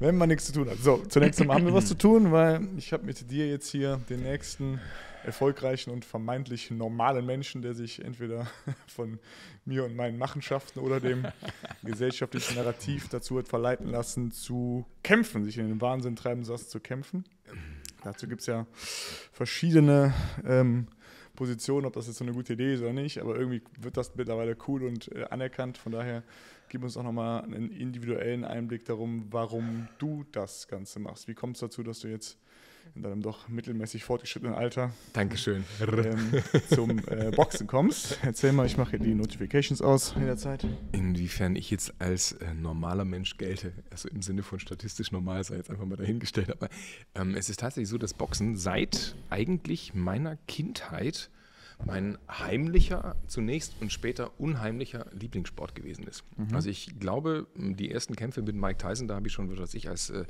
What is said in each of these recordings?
Wenn man nichts zu tun hat. So, zunächst einmal haben wir was zu tun, weil ich habe mit dir jetzt hier den nächsten erfolgreichen und vermeintlich normalen Menschen, der sich entweder von mir und meinen Machenschaften oder dem gesellschaftlichen Narrativ dazu hat verleiten lassen, zu kämpfen, sich in den Wahnsinn treiben lassen, zu kämpfen. Dazu gibt es ja verschiedene ähm, Positionen, ob das jetzt so eine gute Idee ist oder nicht, aber irgendwie wird das mittlerweile cool und äh, anerkannt. Von daher Gib uns auch nochmal einen individuellen Einblick darum, warum du das Ganze machst. Wie kommt es dazu, dass du jetzt in deinem doch mittelmäßig fortgeschrittenen Alter Dankeschön. Ähm, zum äh, Boxen kommst. Erzähl mal, ich mache hier die Notifications aus in der Zeit. Inwiefern ich jetzt als äh, normaler Mensch gelte, also im Sinne von statistisch normal sei jetzt einfach mal dahingestellt, aber ähm, es ist tatsächlich so, dass Boxen seit eigentlich meiner Kindheit mein heimlicher, zunächst und später unheimlicher Lieblingssport gewesen ist. Mhm. Also ich glaube, die ersten Kämpfe mit Mike Tyson, da habe ich schon, was ich als äh,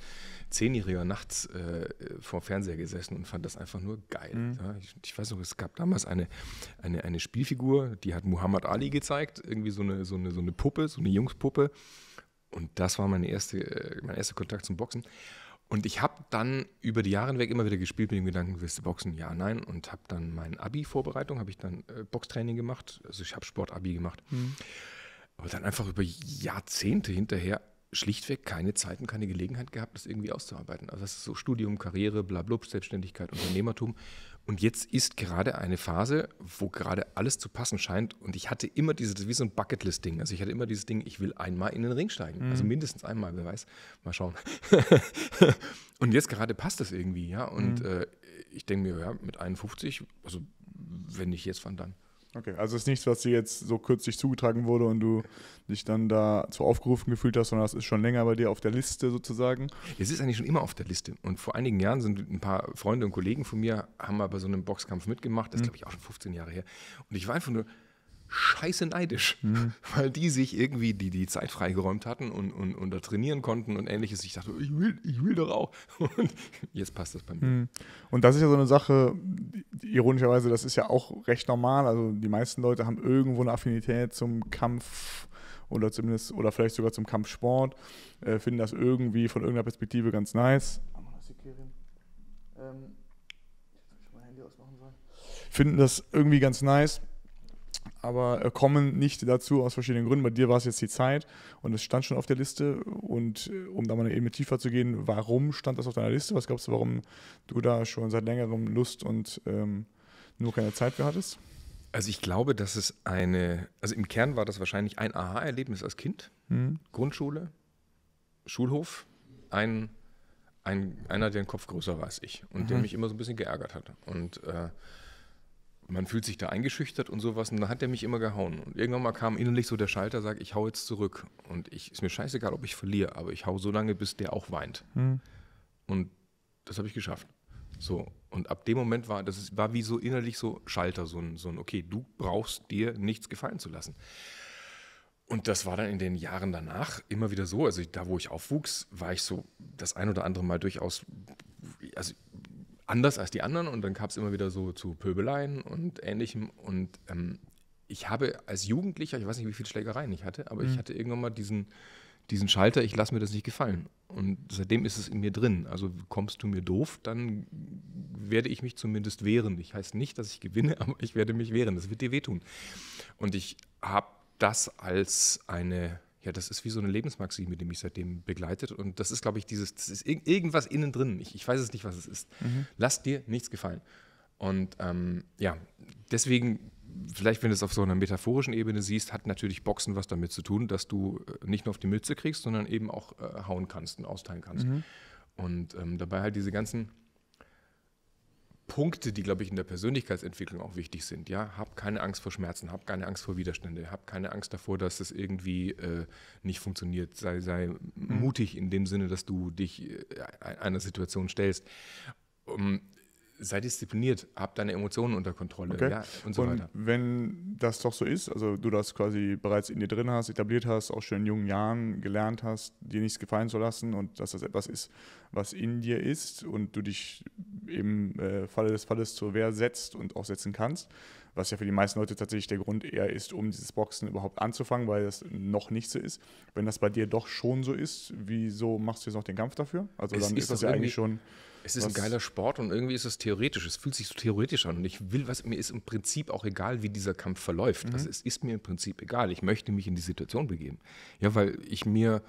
Zehnjähriger nachts äh, vor Fernseher gesessen und fand das einfach nur geil. Mhm. Ja, ich, ich, weiß noch, es gab damals eine, eine, eine Spielfigur, die hat Muhammad Ali gezeigt, irgendwie so eine, so eine, so eine Puppe, so eine Jungspuppe. Und das war meine erste, äh, mein erster Kontakt zum Boxen. Und ich habe dann über die Jahre hinweg immer wieder gespielt mit dem Gedanken, willst du boxen? Ja, nein. Und habe dann mein Abi-Vorbereitung, habe ich dann äh, Boxtraining gemacht. Also ich habe Sport-Abi gemacht. Mhm. Aber dann einfach über Jahrzehnte hinterher schlichtweg keine Zeit und keine Gelegenheit gehabt, das irgendwie auszuarbeiten. Also das ist so Studium, Karriere, blablub, Selbstständigkeit, Unternehmertum. Und jetzt ist gerade eine Phase, wo gerade alles zu passen scheint. Und ich hatte immer dieses, wie so ein Bucketlist-Ding. Also ich hatte immer dieses Ding, ich will einmal in den Ring steigen. Also mhm. Also mindestens einmal, wer weiß. Mal schauen. und jetzt gerade passt das irgendwie, ja. Und mhm. äh, ich denke mir, ja, mit 51, also wenn nicht jetzt, wann dann? Okay, also es ist nichts, was dir jetzt so kürzlich zugetragen wurde und du dich dann dazu aufgerufen gefühlt hast, sondern das ist schon länger bei dir auf der Liste sozusagen. Es ist eigentlich schon immer auf der Liste. Und vor einigen Jahren sind ein paar Freunde und Kollegen von mir, haben mal bei so einem Boxkampf mitgemacht. Das ist, mhm. glaube ich, auch schon 15 Jahre her. Und ich war einfach nur, scheiße neidisch, mhm. weil die sich irgendwie die, die Zeit freigeräumt hatten und, und, und da trainieren konnten und ähnliches. Ich dachte, ich will, ich will doch auch. Und jetzt passt das bei mir. Mhm. Und das ist ja so eine Sache, ironischerweise, das ist ja auch recht normal. Also die meisten Leute haben irgendwo eine Affinität zum Kampf oder zumindest, oder vielleicht sogar zum Kampfsport, äh, finden das irgendwie von irgendeiner Perspektive ganz nice. Ähm, finden das irgendwie ganz nice aber äh, kommen nicht dazu aus verschiedenen Gründen. Bei dir war es jetzt die Zeit und es stand schon auf der Liste. Und äh, um da mal eben tiefer zu gehen, warum stand das auf deiner Liste? Was glaubst du, warum du da schon seit längerem Lust und ähm, nur keine Zeit für hattest? Also ich glaube, dass es eine, also im Kern war das wahrscheinlich ein Aha-Erlebnis als Kind. Mhm. Grundschule, Schulhof, ein, ein, einer, der den Kopf größer war als ich und mhm. der mich immer so ein bisschen geärgert hat. Und äh, man fühlt sich da eingeschüchtert und sowas. Und dann hat er mich immer gehauen. Und irgendwann mal kam innerlich so der Schalter, sagt, ich hau jetzt zurück. Und ich, ist mir scheißegal, ob ich verliere, aber ich hau so lange, bis der auch weint. Mhm. Und das habe ich geschafft. So. Und ab dem Moment war, das ist, war wie so innerlich so Schalter, so ein, so ein, okay, du brauchst dir nichts gefallen zu lassen. Und das war dann in den Jahren danach immer wieder so. Also da, wo ich aufwuchs, war ich so das ein oder andere Mal durchaus, also anders als die anderen und dann gab es immer wieder so zu Pöbeleien und ähnlichem. Und ähm, ich habe als Jugendlicher, ich weiß nicht, wie viele Schlägereien ich hatte, aber mhm. ich hatte irgendwann mal diesen, diesen Schalter, ich lasse mir das nicht gefallen. Und seitdem ist es in mir drin. Also kommst du mir doof, dann werde ich mich zumindest wehren. Ich heißt nicht, dass ich gewinne, aber ich werde mich wehren. Das wird dir wehtun. Und ich habe das als eine ja, das ist wie so eine Lebensmaxime, die mich seitdem begleitet. Und das ist, glaube ich, dieses, das ist ir irgendwas innen drin. Ich, ich, weiß es nicht, was es ist. Mhm. Lass dir nichts gefallen. Und ähm, ja, deswegen, vielleicht wenn du es auf so einer metaphorischen Ebene siehst, hat natürlich Boxen was damit zu tun, dass du äh, nicht nur auf die Mütze kriegst, sondern eben auch äh, hauen kannst und austeilen kannst. Mhm. Und ähm, dabei halt diese ganzen Punkte, die, glaube ich, in der Persönlichkeitsentwicklung auch wichtig sind. Ja, hab keine Angst vor Schmerzen, hab keine Angst vor Widerstände, hab keine Angst davor, dass es irgendwie äh, nicht funktioniert. Sei, sei mhm. mutig in dem Sinne, dass du dich äh, einer Situation stellst. Um, ähm, sei diszipliniert, hab deine Emotionen unter Kontrolle okay. ja, und so und weiter. Wenn das doch so ist, also du das quasi bereits in dir drin hast, etabliert hast, auch schon in jungen Jahren gelernt hast, dir nichts gefallen zu lassen und dass das etwas ist, was in dir ist und du dich im äh, Falle des Falles zur Wehr setzt und auch setzen kannst, was ja für die meisten Leute tatsächlich der Grund eher ist, um dieses Boxen überhaupt anzufangen, weil das noch nicht so ist. Wenn das bei dir doch schon so ist, wieso machst du jetzt noch den Kampf dafür? Also es dann ist, ist das ja eigentlich schon es ist ein geiler Sport und irgendwie ist es theoretisch. Es fühlt sich so theoretisch an. Und ich will, was mir ist im Prinzip auch egal, wie dieser Kampf verläuft. Mhm. Also es ist mir im Prinzip egal. Ich möchte mich in die Situation begeben. Ja, weil ich mir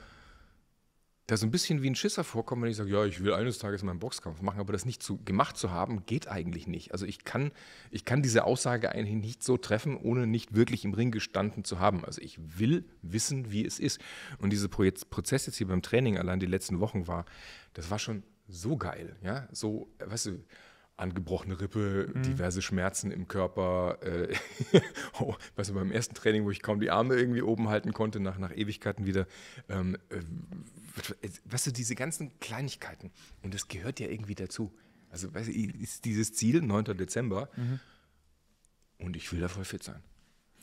da so ein bisschen wie ein Schisser vorkomme, wenn ich sage, ja, ich will eines Tages meinen Boxkampf machen, aber das nicht zu, gemacht zu haben, geht eigentlich nicht. Also ich kann, ich kann diese Aussage eigentlich nicht so treffen, ohne nicht wirklich im Ring gestanden zu haben. Also ich will wissen, wie es ist. Und dieser Prozess jetzt hier beim Training allein die letzten Wochen war, das war schon so geil, ja, so, äh, weißt du, angebrochene Rippe, mhm. diverse Schmerzen im Körper. Äh, oh, weißt du, beim ersten Training, wo ich kaum die Arme irgendwie oben halten konnte, nach, nach Ewigkeiten wieder. Ähm, äh, äh weißt du, diese ganzen Kleinigkeiten. Und das gehört ja irgendwie dazu. Also, weißt du, ist dieses Ziel, 9. Dezember. Mhm. Und ich will da voll fit sein.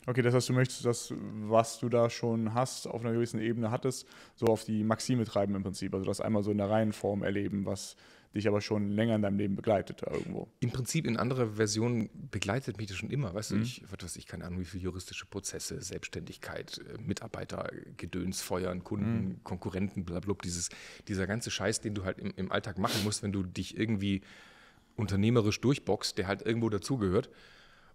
Okay, das heißt, du möchtest das, was du da schon hast, auf einer gewissen Ebene hattest, so auf die Maxime treiben im Prinzip. Also das einmal so in der reinen Form erleben, was dich aber schon länger in deinem Leben begleitet irgendwo. Im Prinzip in anderer Version begleitet mich das schon immer. Weißt mhm. du, ich, was weiß ich, keine Ahnung, wie viele juristische Prozesse, Selbstständigkeit, äh, Mitarbeiter, Gedöns, Feuern, Kunden, mhm. Konkurrenten, blablabla, dieses, dieser ganze Scheiß, den du halt im, im Alltag machen musst, wenn du dich irgendwie unternehmerisch durchboxt, der halt irgendwo dazugehört.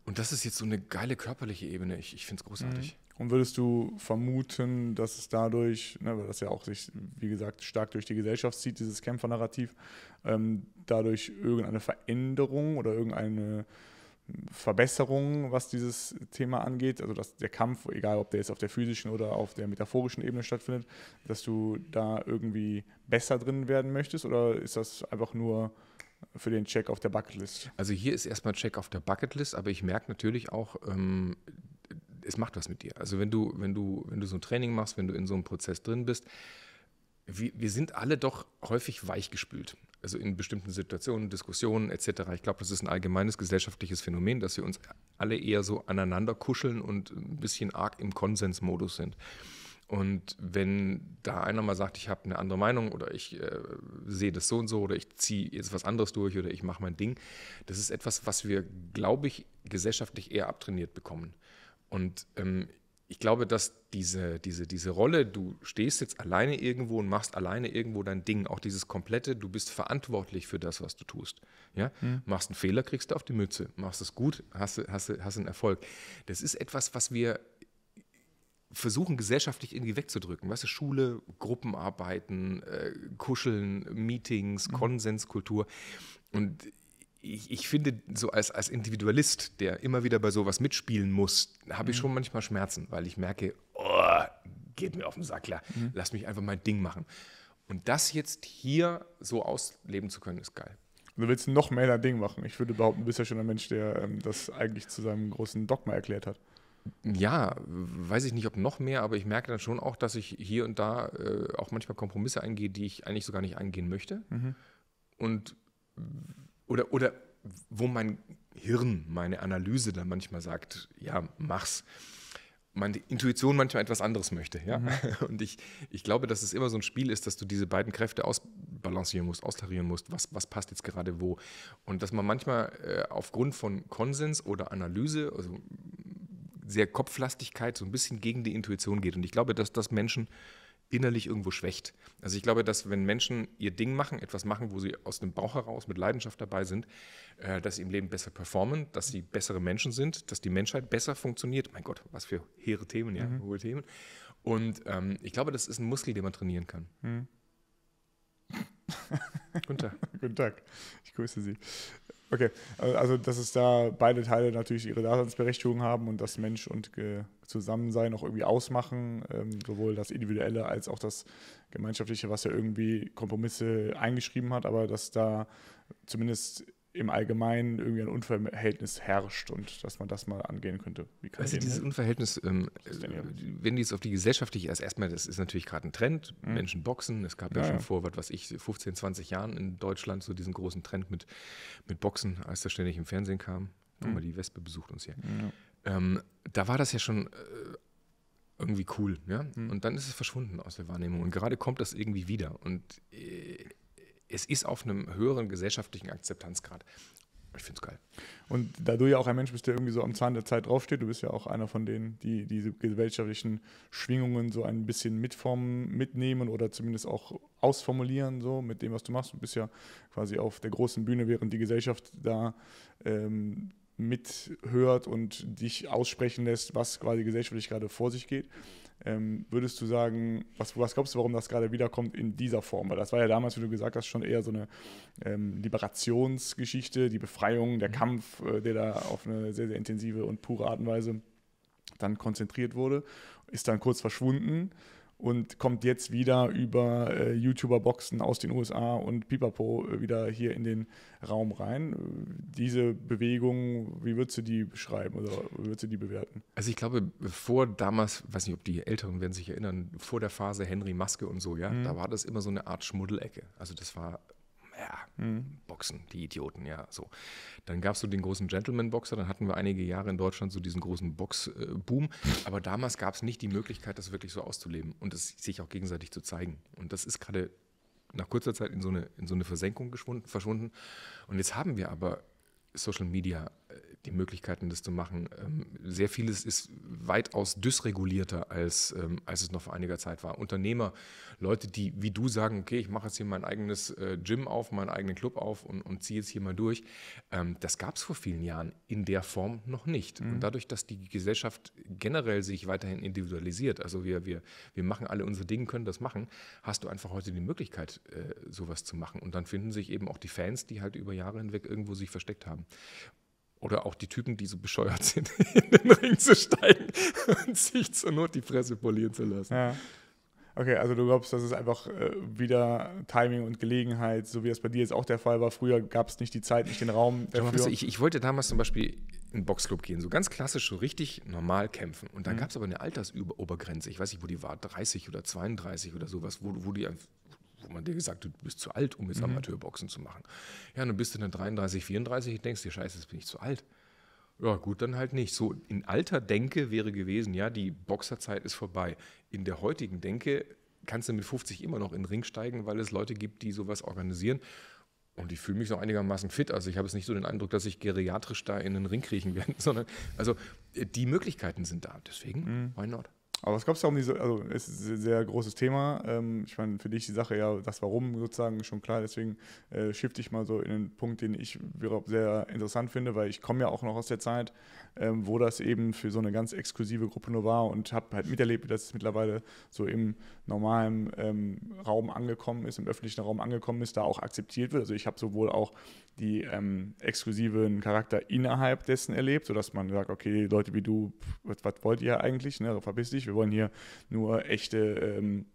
Und das ist jetzt so eine geile körperliche Ebene. Ich, ich finde es großartig. Mhm. Und würdest du vermuten, dass es dadurch, ne, weil das ja auch sich, wie gesagt, stark durch die Gesellschaft zieht, dieses Kämpfernarrativ, ähm, dadurch irgendeine Veränderung oder irgendeine Verbesserung, was dieses Thema angeht, also dass der Kampf, egal ob der jetzt auf der physischen oder auf der metaphorischen Ebene stattfindet, dass du da irgendwie besser drin werden möchtest oder ist das einfach nur für den Check auf der Bucketlist? Also hier ist erstmal Check auf der Bucketlist, aber ich merke natürlich auch, ähm, es macht was mit dir. Also wenn du, wenn du, wenn du so ein Training machst, wenn du in so einem Prozess drin bist, wir, wir sind alle doch häufig weichgespült. Also in bestimmten Situationen, Diskussionen etc. Ich glaube, das ist ein allgemeines gesellschaftliches Phänomen, dass wir uns alle eher so aneinander kuscheln und ein bisschen arg im Konsensmodus sind. Und wenn da einer mal sagt, ich habe eine andere Meinung oder ich äh, sehe das so und so oder ich ziehe jetzt was anderes durch oder ich mache mein Ding, das ist etwas, was wir, glaube ich, gesellschaftlich eher abtrainiert bekommen. Und ähm, ich glaube, dass diese, diese, diese Rolle, du stehst jetzt alleine irgendwo und machst alleine irgendwo dein Ding, auch dieses komplette, du bist verantwortlich für das, was du tust. Ja? ja. Mhm. Machst einen Fehler, kriegst du auf die Mütze. Machst es gut, hast, hast, hast einen Erfolg. Das ist etwas, was wir versuchen, gesellschaftlich irgendwie wegzudrücken. Weißt du, Schule, Gruppenarbeiten, äh, Kuscheln, Meetings, mhm. Konsenskultur. Und ich, ich, finde, so als, als Individualist, der immer wieder bei sowas mitspielen muss, habe ich mhm. schon manchmal Schmerzen, weil ich merke, oh, geht mir auf den Sack, klar. Mhm. lass mich einfach mein Ding machen. Und das jetzt hier so ausleben zu können, ist geil. Du willst noch mehr dein Ding machen. Ich würde behaupten, du bist ja schon ein Mensch, der ähm, das eigentlich zu seinem großen Dogma erklärt hat ja, weiß ich nicht, ob noch mehr, aber ich merke dann schon auch, dass ich hier und da äh, auch manchmal Kompromisse eingehe, die ich eigentlich so gar nicht eingehen möchte. Mhm. Und oder, oder wo mein Hirn, meine Analyse dann manchmal sagt, ja, mach's. Meine Intuition manchmal etwas anderes möchte. Ja? Mhm. Und ich, ich glaube, dass es immer so ein Spiel ist, dass du diese beiden Kräfte ausbalancieren musst, austarieren musst, was, was passt jetzt gerade wo. Und dass man manchmal äh, aufgrund von Konsens oder Analyse, also sehr Kopflastigkeit so ein bisschen gegen die Intuition geht. Und ich glaube, dass das Menschen innerlich irgendwo schwächt. Also ich glaube, dass wenn Menschen ihr Ding machen, etwas machen, wo sie aus dem Bauch heraus mit Leidenschaft dabei sind, äh, dass sie im Leben besser performen, dass sie bessere Menschen sind, dass die Menschheit besser funktioniert. Mein Gott, was für hehre Themen, ja, mhm. hohe Themen. Und ähm, ich glaube, das ist ein Muskel, den man trainieren kann. Mhm. Guten Tag. Guten Tag. Ich grüße Sie. Okay, also dass es da beide Teile natürlich ihre Daseinsberechtigung haben und das Mensch und Ge Zusammensein auch irgendwie ausmachen, ähm, sowohl das Individuelle als auch das Gemeinschaftliche, was ja irgendwie Kompromisse eingeschrieben hat, aber dass da zumindest im Allgemeinen irgendwie ein Unverhältnis herrscht und dass man das mal angehen könnte. also dieses Unverhältnis, ähm, äh, wenn die jetzt auf die gesellschaftliche, also erstmal, das ist natürlich gerade ein Trend, mhm. Menschen boxen, es gab ja, ja schon vor, was weiß ich, 15, 20 Jahren in Deutschland so diesen großen Trend mit, mit Boxen, als das ständig im Fernsehen kam. Guck mhm. mal, die Wespe besucht uns hier. Ja. Ähm, da war das ja schon... Äh, irgendwie cool, ja. Mhm. Und dann ist es verschwunden aus der Wahrnehmung. Und gerade kommt das irgendwie wieder. Und äh, es ist auf einem höheren gesellschaftlichen Akzeptanzgrad. Ich finde es geil. Und da du ja auch ein Mensch bist, der irgendwie so am Zahn der Zeit draufsteht, du bist ja auch einer von denen, die diese gesellschaftlichen Schwingungen so ein bisschen mitformen, mitnehmen oder zumindest auch ausformulieren, so mit dem, was du machst. Du bist ja quasi auf der großen Bühne, während die Gesellschaft da ähm, mithört und dich aussprechen lässt, was quasi gesellschaftlich gerade vor sich geht. Ähm, würdest du sagen, was, was, glaubst du, warum das gerade wiederkommt in dieser Form? Weil das war ja damals, wie du gesagt hast, schon eher so eine ähm, Liberationsgeschichte, die Befreiung, der mhm. Kampf, äh, der da auf eine sehr, sehr intensive und pure Art und Weise dann konzentriert wurde, ist dann kurz verschwunden und kommt jetzt wieder über äh, YouTuber-Boxen aus den USA und Pipapo äh, wieder hier in den Raum rein. Diese Bewegung, wie würdest du die beschreiben oder wie würdest du die bewerten? Also ich glaube, vor damals, weiß nicht, ob die Älteren werden sich erinnern, vor der Phase Henry Maske und so, ja, mhm. da war das immer so eine Art Schmuddelecke. Also das war ja, mhm. Boxen, die Idioten, ja, so. Dann gab es so den großen Gentleman-Boxer, dann hatten wir einige Jahre in Deutschland so diesen großen Box-Boom, äh, aber damals gab es nicht die Möglichkeit, das wirklich so auszuleben und es sich auch gegenseitig zu zeigen. Und das ist gerade nach kurzer Zeit in so eine, in so eine Versenkung verschwunden. Und jetzt haben wir aber Social Media die Möglichkeiten, das zu machen. Ähm, sehr vieles ist weitaus dysregulierter, als, ähm, als es noch vor einiger Zeit war. Unternehmer, Leute, die wie du sagen, okay, ich mache jetzt hier mein eigenes äh, Gym auf, meinen eigenen Club auf und, und ziehe jetzt hier mal durch. Ähm, das gab es vor vielen Jahren in der Form noch nicht. Mhm. Und dadurch, dass die Gesellschaft generell sich weiterhin individualisiert, also wir, wir, wir machen alle unsere Dinge, können das machen, hast du einfach heute die Möglichkeit, äh, sowas zu machen. Und dann finden sich eben auch die Fans, die halt über Jahre hinweg irgendwo sich versteckt haben oder auch die Typen, die so bescheuert sind, in den Ring zu steigen und sich zur Not die Fresse polieren zu lassen. Ja. Okay, also du glaubst, das ist einfach äh, wieder Timing und Gelegenheit, so wie das bei dir jetzt auch der Fall war. Früher gab es nicht die Zeit, nicht den Raum. Dafür. Mal, ich, ich, wollte damals zum Beispiel in den Boxclub gehen, so ganz klassisch, so richtig normal kämpfen. Und dann mhm. gab es aber eine Altersobergrenze, ich weiß nicht, wo die war, 30 oder 32 oder sowas, wo, wo die man dir gesagt du bist zu alt, um jetzt mhm. Amateurboxen zu machen. Ja, dann bist du dann 33, 34 und denkst dir, scheiße, jetzt bin ich zu alt. Ja, gut, dann halt nicht. So in alter Denke wäre gewesen, ja, die Boxerzeit ist vorbei. In der heutigen Denke kannst du mit 50 immer noch in den Ring steigen, weil es Leute gibt, die sowas organisieren. Und ich fühle mich noch einigermaßen fit. Also ich habe jetzt nicht so den Eindruck, dass ich geriatrisch da in den Ring kriechen werde, sondern also äh, die Möglichkeiten sind da. Deswegen, mhm. why not? Aber was glaubst du, um diese, also es ist ein sehr großes Thema. Ähm, ich meine, für dich die Sache ja, das Warum sozusagen schon klar, deswegen äh, shifte ich mal so in den Punkt, den ich sehr interessant finde, weil ich komme ja auch noch aus der Zeit, ähm, wo das eben für so eine ganz exklusive Gruppe nur war und habe halt miterlebt, dass es mittlerweile so im normalen ähm, Raum angekommen ist, im öffentlichen Raum angekommen ist, da auch akzeptiert wird. Also ich habe sowohl auch die ähm, exklusiven Charakter innerhalb dessen erlebt, sodass man sagt, okay, Leute wie du, was, wollt ihr eigentlich, ne, also, verpiss dich, wir wollen hier nur echte ähm,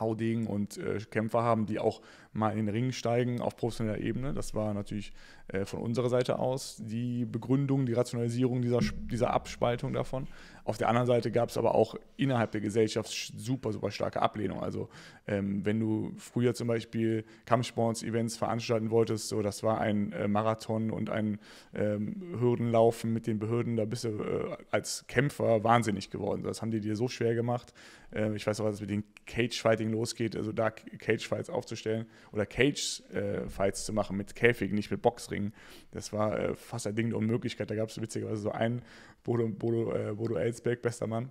Haudegen und äh, Kämpfer haben, die auch mal in den Ring steigen auf professioneller Ebene. Das war natürlich äh, von unserer Seite aus die Begründung, die Rationalisierung dieser, dieser Abspaltung davon. Auf der anderen Seite gab es aber auch innerhalb der Gesellschaft super, super starke Ablehnung. Also ähm, wenn du früher zum Beispiel Kampfsports-Events veranstalten wolltest, so das war ein äh, Marathon und ein ähm, Hürdenlaufen mit den Behörden, da bist du äh, als Kämpfer wahnsinnig geworden. Das haben die dir so schwer gemacht. Äh, ich weiß auch, was mit den Cage-Fighting losgeht, also da Cage-Fights aufzustellen oder Cage-Fights äh, zu machen mit Käfigen, nicht mit Boxringen. Das war äh, fast ein Ding der Unmöglichkeit. Da gab es witzigerweise so einen Bodo, Bodo, äh, Bodo Elsberg, bester Mann.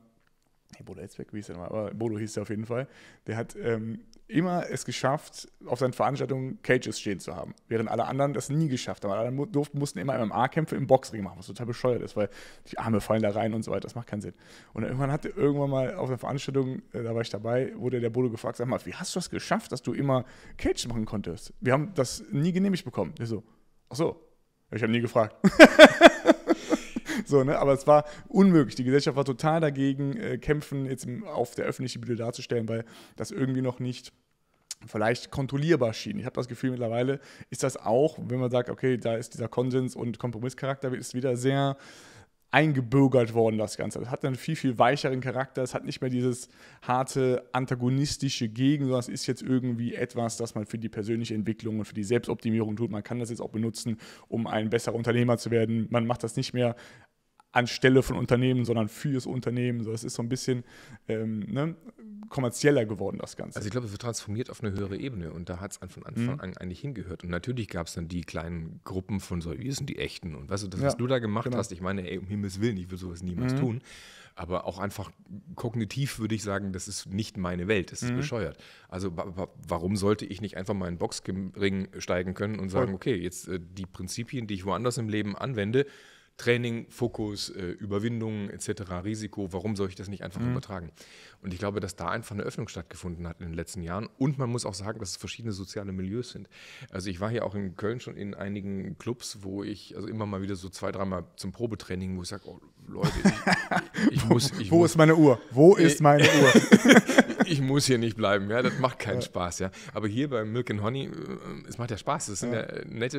Nee, Bodo Elsberg, wie hieß der nochmal? Aber Bodo hieß er auf jeden Fall. Der hat ähm, immer es geschafft, auf seinen Veranstaltungen Cages stehen zu haben, während alle anderen das nie geschafft haben. Alle durften, mussten immer MMA-Kämpfe im Boxring machen, was total bescheuert ist, weil die Arme fallen da rein und so weiter, das macht keinen Sinn. Und irgendwann hatte irgendwann mal auf einer Veranstaltung, äh, da war ich dabei, wurde der Bodo gefragt, sag mal, wie hast du das geschafft, dass du immer Cages machen konntest? Wir haben das nie genehmigt bekommen. Der so, ach so, ich habe nie gefragt. So, ne? Aber es war unmöglich. Die Gesellschaft war total dagegen, äh, kämpfen, jetzt im, auf der öffentlichen Bühne darzustellen, weil das irgendwie noch nicht vielleicht kontrollierbar schien. Ich habe das Gefühl, mittlerweile ist das auch, wenn man sagt, okay, da ist dieser Konsens- und Kompromisscharakter, ist wieder sehr eingebürgert worden, das Ganze. Es hat einen viel, viel weicheren Charakter. Es hat nicht mehr dieses harte, antagonistische Gegen, sondern es ist jetzt irgendwie etwas, das man für die persönliche Entwicklung und für die Selbstoptimierung tut. Man kann das jetzt auch benutzen, um ein besserer Unternehmer zu werden. Man macht das nicht mehr anstelle von Unternehmen, sondern fürs Unternehmen. So, das ist so ein bisschen ähm, ne, kommerzieller geworden, das Ganze. Also ich glaube, es wird transformiert auf eine höhere Ebene und da hat es von Anfang mhm. an eigentlich hingehört. Und natürlich gab es dann die kleinen Gruppen von so, wir sind die Echten und weißt du, das, ja, was du da gemacht genau. hast, ich meine, ey, um Himmels Willen, ich würde sowas niemals mhm. tun. Aber auch einfach kognitiv würde ich sagen, das ist nicht meine Welt, das ist mhm. bescheuert. Also warum sollte ich nicht einfach mal in den Boxring steigen können und sagen, okay, jetzt äh, die Prinzipien, die ich woanders im Leben anwende, Training, Fokus, äh, Überwindung etc., Risiko, warum soll ich das nicht einfach mhm. übertragen? Und ich glaube, dass da einfach eine Öffnung stattgefunden hat in den letzten Jahren. Und man muss auch sagen, dass es verschiedene soziale Milieus sind. Also ich war hier auch in Köln schon in einigen Clubs, wo ich also immer mal wieder so zwei, dreimal zum Probetraining, wo ich sage, oh Leute, ich, ich muss... Ich wo muss, ist meine Uhr? Wo äh, ist meine Uhr? ich muss hier nicht bleiben, ja, das macht keinen ja. Spaß, ja. Aber hier bei Milk and Honey, äh, es macht ja Spaß. Das sind ja. ja. Äh, nette,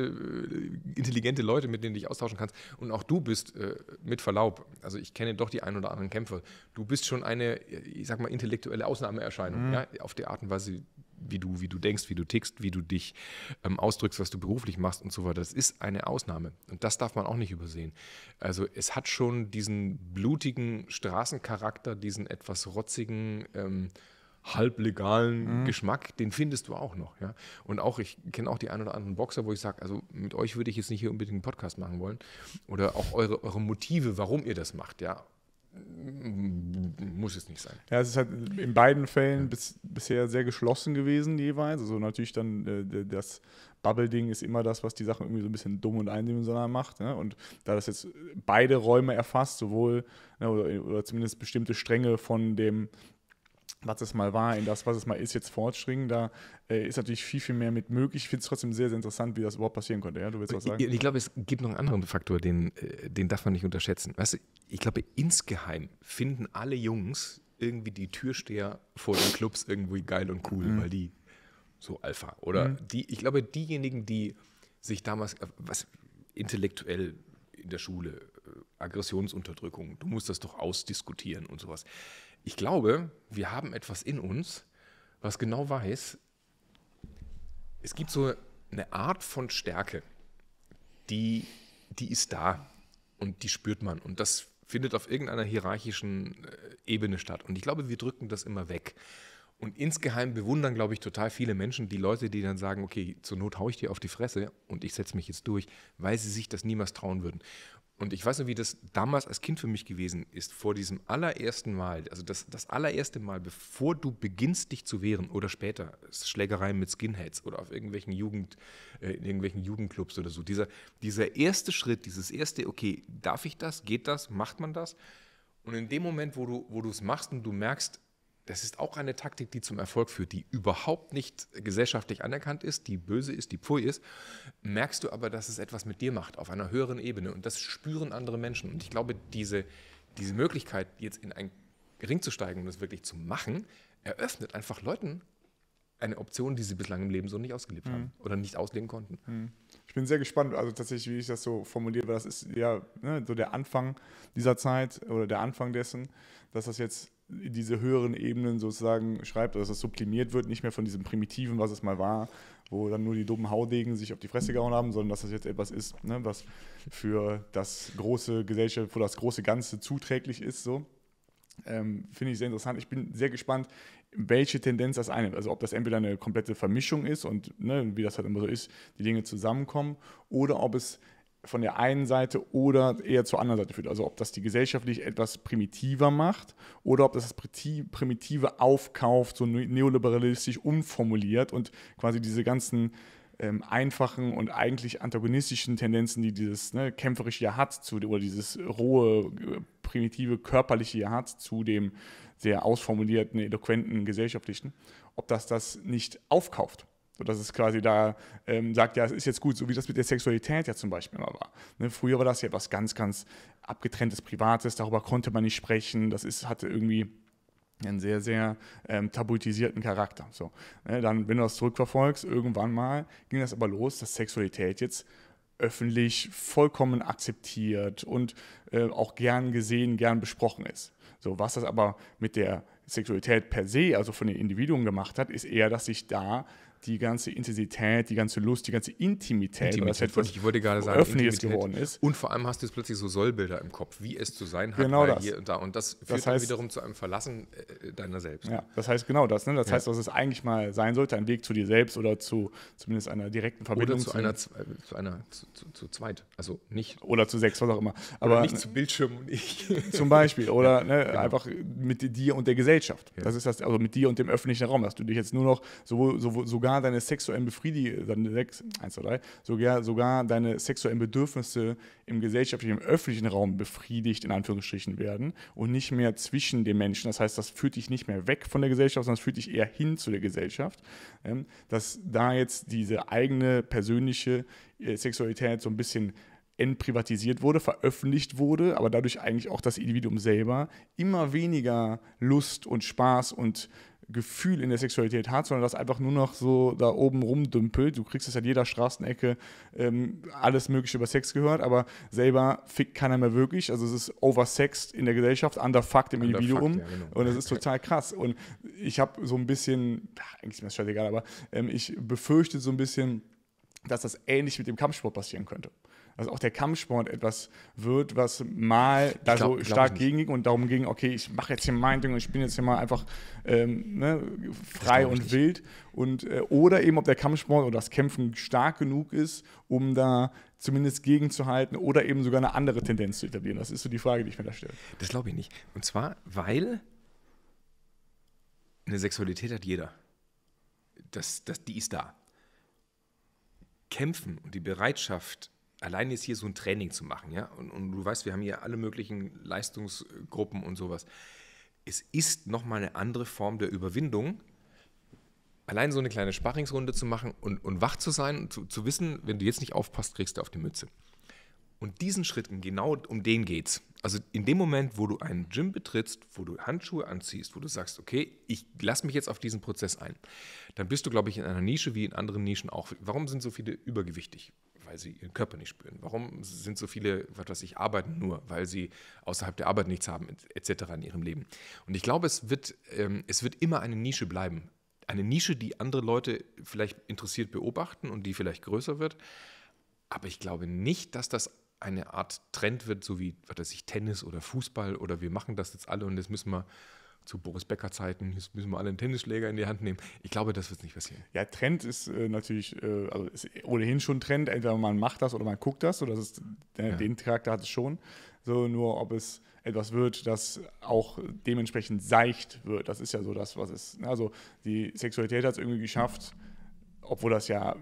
intelligente Leute, mit denen du dich austauschen kannst. Und auch du bist, mit Verlaub, also ich kenne doch die ein oder anderen Kämpfer, du bist schon eine, ich sag sag mal, intellektuelle Ausnahmeerscheinung, mhm. ja, auf die Art und Weise, wie du, wie du denkst, wie du tickst, wie du dich ähm, ausdrückst, was du beruflich machst und so weiter. Das ist eine Ausnahme. Und das darf man auch nicht übersehen. Also es hat schon diesen blutigen Straßencharakter, diesen etwas rotzigen, ähm, halblegalen mhm. Geschmack, den findest du auch noch. Ja? Und auch, ich kenne auch die ein oder anderen Boxer, wo ich sage, also mit euch würde ich jetzt nicht hier unbedingt einen Podcast machen wollen. Oder auch eure, eure Motive, warum ihr das macht, ja. Muss es nicht sein. Ja, es ist halt in beiden Fällen bis, bisher sehr geschlossen gewesen jeweils. Also natürlich dann äh, das Bubble-Ding ist immer das, was die Sachen irgendwie so ein bisschen dumm und eindimensional macht. Ne? Und da das jetzt beide Räume erfasst, sowohl ne, oder, oder, zumindest bestimmte Stränge von dem was es mal war, in das, was es mal ist, jetzt fortschringen. Da äh, ist natürlich viel, viel mehr mit möglich. Ich finde es trotzdem sehr, sehr interessant, wie das überhaupt passieren konnte. Ja, du willst was sagen? Ich, ich glaube, es gibt noch einen anderen Faktor, den, äh, den darf man nicht unterschätzen. Weißt du, ich glaube, insgeheim finden alle Jungs irgendwie die Türsteher vor den Clubs irgendwie geil und cool, mhm. weil die so Alpha oder mhm. die, ich glaube, diejenigen, die sich damals, äh, was intellektuell in der Schule, äh, Aggressionsunterdrückung, du musst das doch ausdiskutieren und sowas. Ich glaube, wir haben etwas in uns, was genau weiß, es gibt so eine Art von Stärke, die, die ist da und die spürt man. Und das findet auf irgendeiner hierarchischen äh, Ebene statt. Und ich glaube, wir drücken das immer weg. Und insgeheim bewundern, glaube ich, total viele Menschen die Leute, die dann sagen, okay, zur Not haue ich dir auf die Fresse und ich setze mich jetzt durch, weil sie sich das niemals trauen würden. Und ich weiß noch, wie das damals als Kind für mich gewesen ist, vor diesem allerersten Mal, also das, das allererste Mal, bevor du beginnst, dich zu wehren oder später, Schlägereien mit Skinheads oder auf irgendwelchen Jugend, äh, in irgendwelchen Jugendclubs oder so, dieser, dieser erste Schritt, dieses erste, okay, darf ich das, geht das, macht man das? Und in dem Moment, wo du es machst und du merkst, das ist auch eine Taktik, die zum Erfolg führt, die überhaupt nicht gesellschaftlich anerkannt ist, die böse ist, die pfui ist, merkst du aber, dass es etwas mit dir macht, auf einer höheren Ebene. Und das spüren andere Menschen. Und ich glaube, diese, diese Möglichkeit, jetzt in einen Ring zu steigen und das wirklich zu machen, eröffnet einfach Leuten eine Option, die sie bislang im Leben so nicht ausgelebt mhm. haben hm. oder nicht ausleben konnten. Mhm. Ich bin sehr gespannt, also tatsächlich, wie ich das so formuliere, weil das ist ja ne, so der Anfang dieser Zeit oder der Anfang dessen, dass das jetzt diese höheren Ebenen sozusagen schreibt, dass das sublimiert wird, nicht mehr von diesem Primitiven, was es mal war, wo dann nur die dummen Haudegen sich auf die Fresse gehauen haben, sondern dass das jetzt etwas ist, ne, was für das große Gesellschaft, für das große Ganze zuträglich ist, so. Ähm, Finde ich sehr interessant. Ich bin sehr gespannt, welche Tendenz das einnimmt. Also ob das entweder eine komplette Vermischung ist und ne, wie das halt immer so ist, die Dinge zusammenkommen, oder ob es von der einen Seite oder eher zur anderen Seite führt. Also ob das die gesellschaftlich etwas primitiver macht oder ob das das Primitive aufkauft, so neoliberalistisch umformuliert und quasi diese ganzen ähm, einfachen und eigentlich antagonistischen Tendenzen, die dieses ne, kämpferische ja hat, zu, oder dieses rohe, äh, primitive, körperliche ja hat, zu dem sehr ausformulierten, eloquenten, gesellschaftlichen, ob das das nicht aufkauft. So, dass es quasi da ähm, sagt, ja, es ist jetzt gut, so wie das mit der Sexualität ja zum Beispiel immer war. Ne, früher war das ja was ganz, ganz abgetrenntes, privates, darüber konnte man nicht sprechen, das ist, hatte irgendwie einen sehr, sehr ähm, tabuisierten Charakter. So, ne, dann, wenn du das zurückverfolgst, irgendwann mal ging das aber los, dass Sexualität jetzt öffentlich vollkommen akzeptiert und äh, auch gern gesehen, gern besprochen ist. So, was das aber mit der Sexualität per se, also von den Individuen gemacht hat, ist eher, dass sich da die ganze Intensität, die ganze Lust, die ganze Intimität, Intimität was halt ich wollte gerade sagen, öffentliches geworden ist. Und vor allem hast du jetzt plötzlich so Sollbilder im Kopf, wie es zu sein hat, genau das. hier und da. Und das führt das heißt, wiederum zu einem Verlassen äh, deiner selbst. Ja, das heißt genau das. Ne? Das ja. heißt, dass es eigentlich mal sein sollte, ein Weg zu dir selbst oder zu zumindest einer direkten Verbindung. Oder zu, zu einer, äh, zu, einer zu, zu, zu, zweit. Also nicht. Oder zu sechs, was auch immer. Aber oder nicht zu Bildschirm und ich. Zum Beispiel. Oder ja, ne, genau. einfach mit dir und der Gesellschaft. Ja. Das ist das, also mit dir und dem öffentlichen Raum, dass du dich jetzt nur noch so, so, sogar sogar deine sexuellen Befriedigung, deine Sex, 1, 2, 3, sogar, sogar deine sexuellen Bedürfnisse im gesellschaftlichen, im öffentlichen Raum befriedigt, in Anführungsstrichen, werden und nicht mehr zwischen den Menschen. Das heißt, das führt dich nicht mehr weg von der Gesellschaft, sondern es führt dich eher hin zu der Gesellschaft. Ähm, dass da jetzt diese eigene persönliche äh, Sexualität so ein bisschen entprivatisiert wurde, veröffentlicht wurde, aber dadurch eigentlich auch das Individuum selber immer weniger Lust und Spaß und Gefühl in der Sexualität hat, sondern das einfach nur noch so da oben rumdümpelt. Du kriegst es an jeder Straßenecke, ähm, alles Mögliche über Sex gehört, aber selber fickt keiner mehr wirklich. Also es ist oversexed in der Gesellschaft, underfucked im Individuum. ja, genau. Und es ist total krass. Und ich habe so ein bisschen, ach, eigentlich ist mir das scheißegal, aber ähm, ich befürchte so ein bisschen, dass das ähnlich mit dem Kampfsport passieren könnte dass also auch der Kampfsport etwas wird, was mal da glaub, so stark gegen und darum ging, okay, ich mache jetzt hier mein Ding und ich bin jetzt hier mal einfach ähm, ne, frei und wild. Und, äh, oder eben, ob der Kampfsport oder das Kämpfen stark genug ist, um da zumindest gegenzuhalten oder eben sogar eine andere Tendenz zu etablieren. Das ist so die Frage, die ich mir da stelle. Das glaube ich nicht. Und zwar, weil eine Sexualität hat jeder. Das, das, die ist da. Kämpfen und die Bereitschaft, allein jetzt hier so ein Training zu machen, ja, und, und du weißt, wir haben hier alle möglichen Leistungsgruppen und sowas. Es ist nochmal eine andere Form der Überwindung, allein so eine kleine Sparringsrunde zu machen und, und wach zu sein und zu, zu wissen, wenn du jetzt nicht aufpasst, kriegst du auf die Mütze. Und diesen Schritten, genau um den geht's. Also in dem Moment, wo du einen Gym betrittst, wo du Handschuhe anziehst, wo du sagst, okay, ich lasse mich jetzt auf diesen Prozess ein, dann bist du, glaube ich, in einer Nische wie in anderen Nischen auch. Warum sind so viele übergewichtig? weil sie ihren Körper nicht spüren? Warum sind so viele, was weiß ich, arbeiten nur, weil sie außerhalb der Arbeit nichts haben, etc. in ihrem Leben? Und ich glaube, es wird, ähm, es wird immer eine Nische bleiben. Eine Nische, die andere Leute vielleicht interessiert beobachten und die vielleicht größer wird. Aber ich glaube nicht, dass das eine Art Trend wird, so wie, was weiß ich, Tennis oder Fußball oder wir machen das jetzt alle und jetzt müssen wir zu Boris Becker Zeiten jetzt müssen wir alle einen Tennisschläger in die Hand nehmen. Ich glaube, das wird nicht passieren. Ja, Trend ist äh, natürlich, äh, also ist ohnehin schon Trend. Entweder man macht das oder man guckt das. So, das ist, äh, ja. Den Charakter hat es schon. So, nur ob es etwas wird, das auch dementsprechend seicht wird. Das ist ja so das, was es. Ne, also die Sexualität hat es irgendwie geschafft, obwohl das ja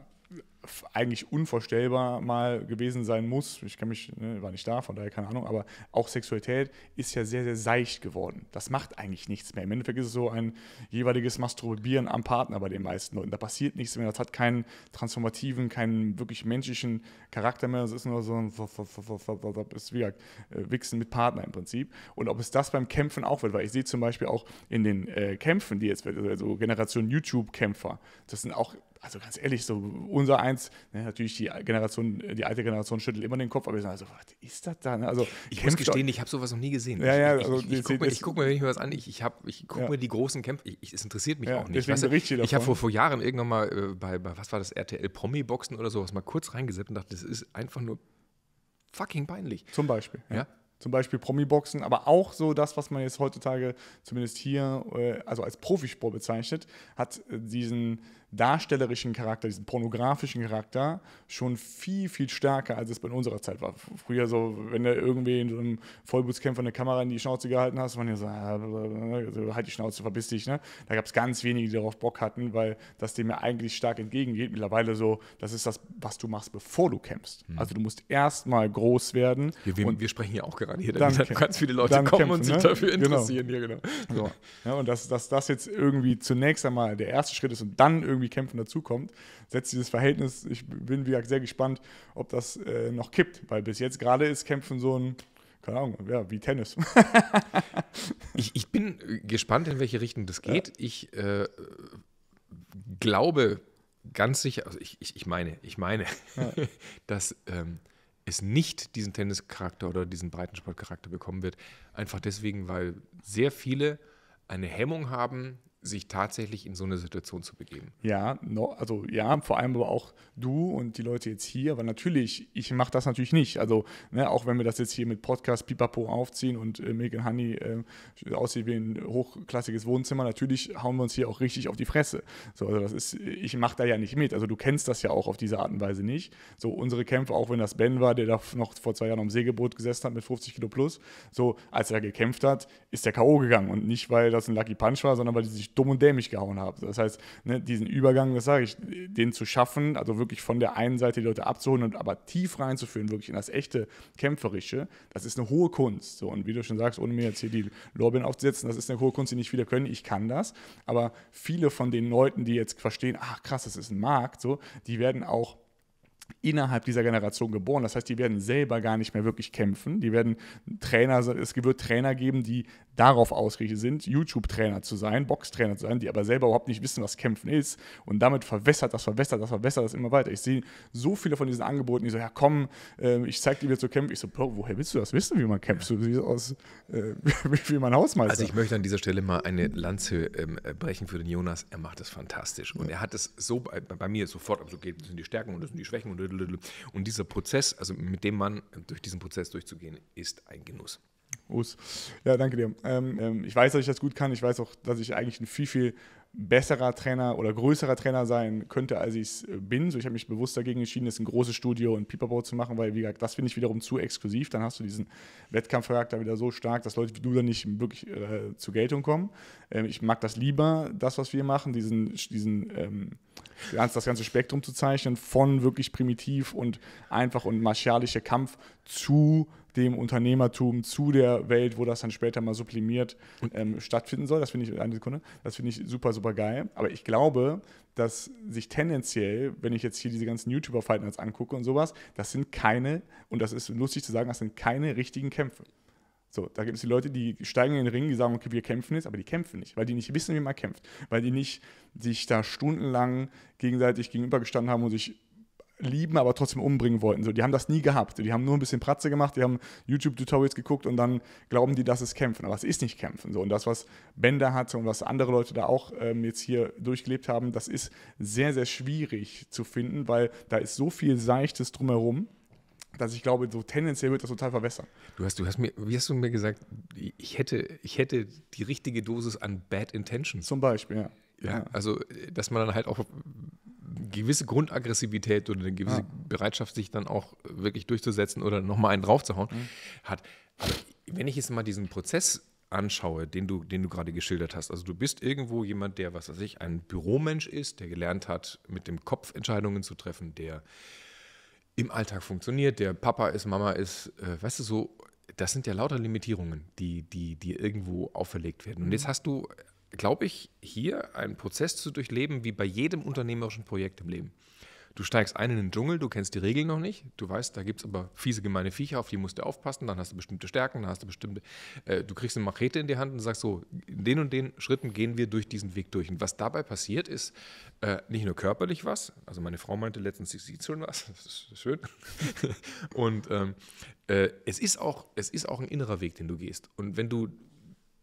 eigentlich unvorstellbar mal gewesen sein muss. Ich kann mich, ne, war nicht da, von daher keine Ahnung, aber auch Sexualität ist ja sehr, sehr seicht geworden. Das macht eigentlich nichts mehr. Im Endeffekt ist es so ein jeweiliges Masturbieren am Partner bei den meisten Leuten. Da passiert nichts mehr, das hat keinen transformativen, keinen wirklich menschlichen Charakter mehr. Das ist nur so ein ist wie gesagt, äh, Wichsen mit Partner im Prinzip. Und ob es das beim Kämpfen auch wird, weil ich sehe zum Beispiel auch in den äh, Kämpfen, die jetzt, also Generation YouTube-Kämpfer, das sind auch also ganz ehrlich, so unser eins, ne, natürlich die Generation, die alte Generation schüttelt immer den Kopf, aber wir sagen, so, was ist das da? Ne? Also, ich muss gestehen, ich habe sowas noch nie gesehen. Ja, ja, also ich, ich, ich gucke mir, guck mir, wenn ich mir was an, ich, ich, ich gucke ja. mir die großen Kämpfe, ich, es interessiert mich ja, auch nicht. Weißt du, ich habe vor, vor Jahren irgendwann mal äh, bei, bei, was war das, RTL Promi-Boxen oder sowas mal kurz reingesetzt und dachte, das ist einfach nur fucking peinlich. Zum Beispiel. ja? ja? zum Beispiel Promi-Boxen, aber auch so das, was man jetzt heutzutage zumindest hier äh, also als Profisport bezeichnet, hat äh, diesen darstellerischen Charakter, diesen pornografischen Charakter schon viel, viel stärker, als es bei unserer Zeit war. Früher so, wenn du irgendwie in so einem Vollbuskämpfer eine Kamera in die Schnauze gehalten hast, waren ja so, halt die Schnauze, verbiss dich. Ne? Da gab es ganz wenige, die darauf Bock hatten, weil das dem ja eigentlich stark entgegengeht. Mittlerweile so, das ist das, was du machst, bevor du kämpfst. Mhm. Also du musst erstmal groß werden. Wir, wir, und wir sprechen ja auch gerade hier, damit dann ganz viele Leute kommen kämpfen, und sich ne? dafür genau. interessieren. Genau. Hier, genau. So. Ja, und dass, dass das jetzt irgendwie zunächst einmal der erste Schritt ist und dann irgendwie irgendwie kämpfen dazukommt, setzt dieses Verhältnis, ich bin wie gesagt sehr gespannt, ob das äh, noch kippt, weil bis jetzt gerade ist Kämpfen so ein, keine Ahnung, ja, wie Tennis. ich, ich, bin äh, gespannt, in welche Richtung das geht. Ja. Ich äh, glaube ganz sicher, also ich, ich, ich meine, ich meine, ja. dass. Ähm, es nicht diesen Tennischarakter oder diesen Breitensportcharakter bekommen wird. Einfach deswegen, weil sehr viele eine Hemmung haben, sich tatsächlich in so eine Situation zu begeben. Ja, no, also ja, vor allem aber auch du und die Leute jetzt hier, weil natürlich, ich mache das natürlich nicht. Also ne, auch wenn wir das jetzt hier mit Podcast Pipapo aufziehen und äh, Megan Honey äh, aussieht wie ein hochklassiges Wohnzimmer, natürlich hauen wir uns hier auch richtig auf die Fresse. So, also das ist, ich mache da ja nicht mit. Also du kennst das ja auch auf diese Art und Weise nicht. So unsere Kämpfe, auch wenn das Ben war, der da noch vor zwei Jahren am Segelboot gesessen hat mit 50 Kilo plus, so als er gekämpft hat, ist der K.O. gegangen und nicht, weil das ein Lucky Punch war, sondern weil die sich dumm und dämlich gehauen habe. Das heißt, ne, diesen Übergang, das sage ich, den zu schaffen, also wirklich von der einen Seite die Leute abzuholen und aber tief reinzuführen, wirklich in das echte Kämpferische, das ist eine hohe Kunst. So, und wie du schon sagst, ohne mir jetzt hier die Lorbeeren aufzusetzen, das ist eine hohe Kunst, die nicht viele können. Ich kann das. Aber viele von den Leuten, die jetzt verstehen, ach krass, das ist ein Markt, so, die werden auch innerhalb dieser Generation geboren. Das heißt, die werden selber gar nicht mehr wirklich kämpfen. Die werden Trainer, es wird Trainer geben, die darauf ausgerichtet sind, YouTube-Trainer zu sein, Boxtrainer zu sein, die aber selber überhaupt nicht wissen, was Kämpfen ist. Und damit verwässert das, verwässert das, verwässert das immer weiter. Ich sehe so viele von diesen Angeboten, die so, ja komm, ähm, ich zeig dir, wie zu kämpfen. Ich so, Bro, woher willst du das wissen, wie man kämpft? Du siehst aus, äh, wie mein Hausmeister. Also ich möchte an dieser Stelle mal eine Lanze ähm, äh, brechen für den Jonas. Er macht das fantastisch. Und er hat es so bei, bei mir sofort, also geht, das sind die Stärken und das sind die Schwächen und das und dieser Prozess, also mit dem Mann durch diesen Prozess durchzugehen, ist ein Genuss. Us. Ja, danke dir. Ähm, ähm ich weiß, dass ich das gut kann. Ich weiß auch, dass ich eigentlich ein viel, viel besserer Trainer oder größerer Trainer sein könnte, als ich es äh, bin. So, ich habe mich bewusst dagegen entschieden, jetzt ein großes Studio und Pipapo zu machen, weil, wie gesagt, das finde ich wiederum zu exklusiv. Dann hast du diesen Wettkampfcharakter wieder so stark, dass Leute wie du dann nicht wirklich äh, zur Geltung kommen. Ähm, ich mag das lieber, das, was wir machen, diesen, diesen ähm, das ganze Spektrum zu zeichnen, von wirklich primitiv und einfach und martialischer Kampf zu dem Unternehmertum zu der Welt, wo das dann später mal sublimiert ähm, stattfinden soll. Das finde ich, eine Sekunde, das finde ich super, super geil. Aber ich glaube, dass sich tendenziell, wenn ich jetzt hier diese ganzen YouTuber-Fighten jetzt angucke und sowas, das sind keine, und das ist lustig zu sagen, das sind keine richtigen Kämpfe. So, da gibt es die Leute, die steigen in den Ring, die sagen, okay, wir kämpfen jetzt, aber die kämpfen nicht, weil die nicht wissen, wie man kämpft, weil die nicht sich da stundenlang gegenseitig gegenübergestanden haben und sich lieben, aber trotzdem umbringen wollten. So, die haben das nie gehabt. Die haben nur ein bisschen Pratze gemacht, die haben YouTube-Tutorials geguckt und dann glauben die, dass es Kämpfen. Aber es ist nicht Kämpfen. So, und das, was Bender hatte und was andere Leute da auch ähm, jetzt hier durchgelebt haben, das ist sehr, sehr schwierig zu finden, weil da ist so viel Seichtes drumherum dass ich glaube, so tendenziell wird das total verwässern. Du hast, du hast mir, wie hast du mir gesagt, ich hätte, ich hätte die richtige Dosis an Bad Intentions. Zum Beispiel, ja. Ja, ja. also dass man dann halt auch gewisse Grundaggressivität oder eine gewisse ja. Bereitschaft, sich dann auch wirklich durchzusetzen oder nochmal einen draufzuhauen, mhm. hat. Aber wenn ich jetzt mal diesen Prozess anschaue, den du, den du gerade geschildert hast. Also du bist irgendwo jemand, der, was weiß ich, ein Büromensch ist, der gelernt hat, mit dem Kopf Entscheidungen zu treffen, der im Alltag funktioniert, der Papa ist, Mama ist, äh, weißt du, so, das sind ja lauter Limitierungen, die, dir die irgendwo auferlegt werden. Und jetzt mhm. hast du glaube ich, hier einen Prozess zu durchleben, wie bei jedem unternehmerischen Projekt im Leben. Du steigst ein in den Dschungel, du kennst die Regeln noch nicht, du weißt, da gibt es aber fiese gemeine Viecher, auf die musst du aufpassen, dann hast du bestimmte Stärken, dann hast du bestimmte, äh, du kriegst eine Machete in die Hand und sagst so, in den und den Schritten gehen wir durch diesen Weg durch. Und was dabei passiert, ist äh, nicht nur körperlich was, also meine Frau meinte letztens, sie sieht schon was, das ist schön. und ähm, äh, es, ist auch, es ist auch ein innerer Weg, den du gehst. Und wenn du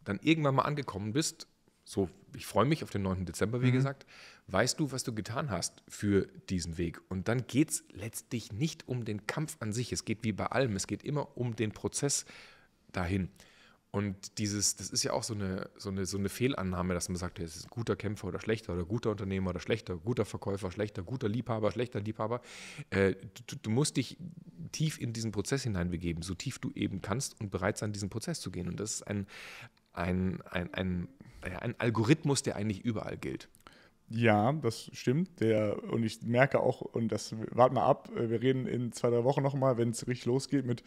dann irgendwann mal angekommen bist so, ich freue mich auf den 9. Dezember, wie mhm. gesagt, weißt du, was du getan hast für diesen Weg. Und dann geht es letztlich nicht um den Kampf an sich. Es geht wie bei allem, es geht immer um den Prozess dahin. Und dieses, das ist ja auch so eine, so eine, so eine Fehlannahme, dass man sagt, es ist ein guter Kämpfer oder schlechter oder guter Unternehmer oder schlechter, guter Verkäufer, schlechter, guter Liebhaber, schlechter Liebhaber. Äh, du, du, musst dich tief in diesen Prozess hineinbegeben, so tief du eben kannst und bereit sein, diesen Prozess zu gehen. Und das ist ein, ein, ein, ein ein Algorithmus, der eigentlich überall gilt. Ja, das stimmt. Der, und ich merke auch, und das warten mal ab, äh, wir reden in zwei, drei Wochen nochmal, wenn es richtig losgeht mit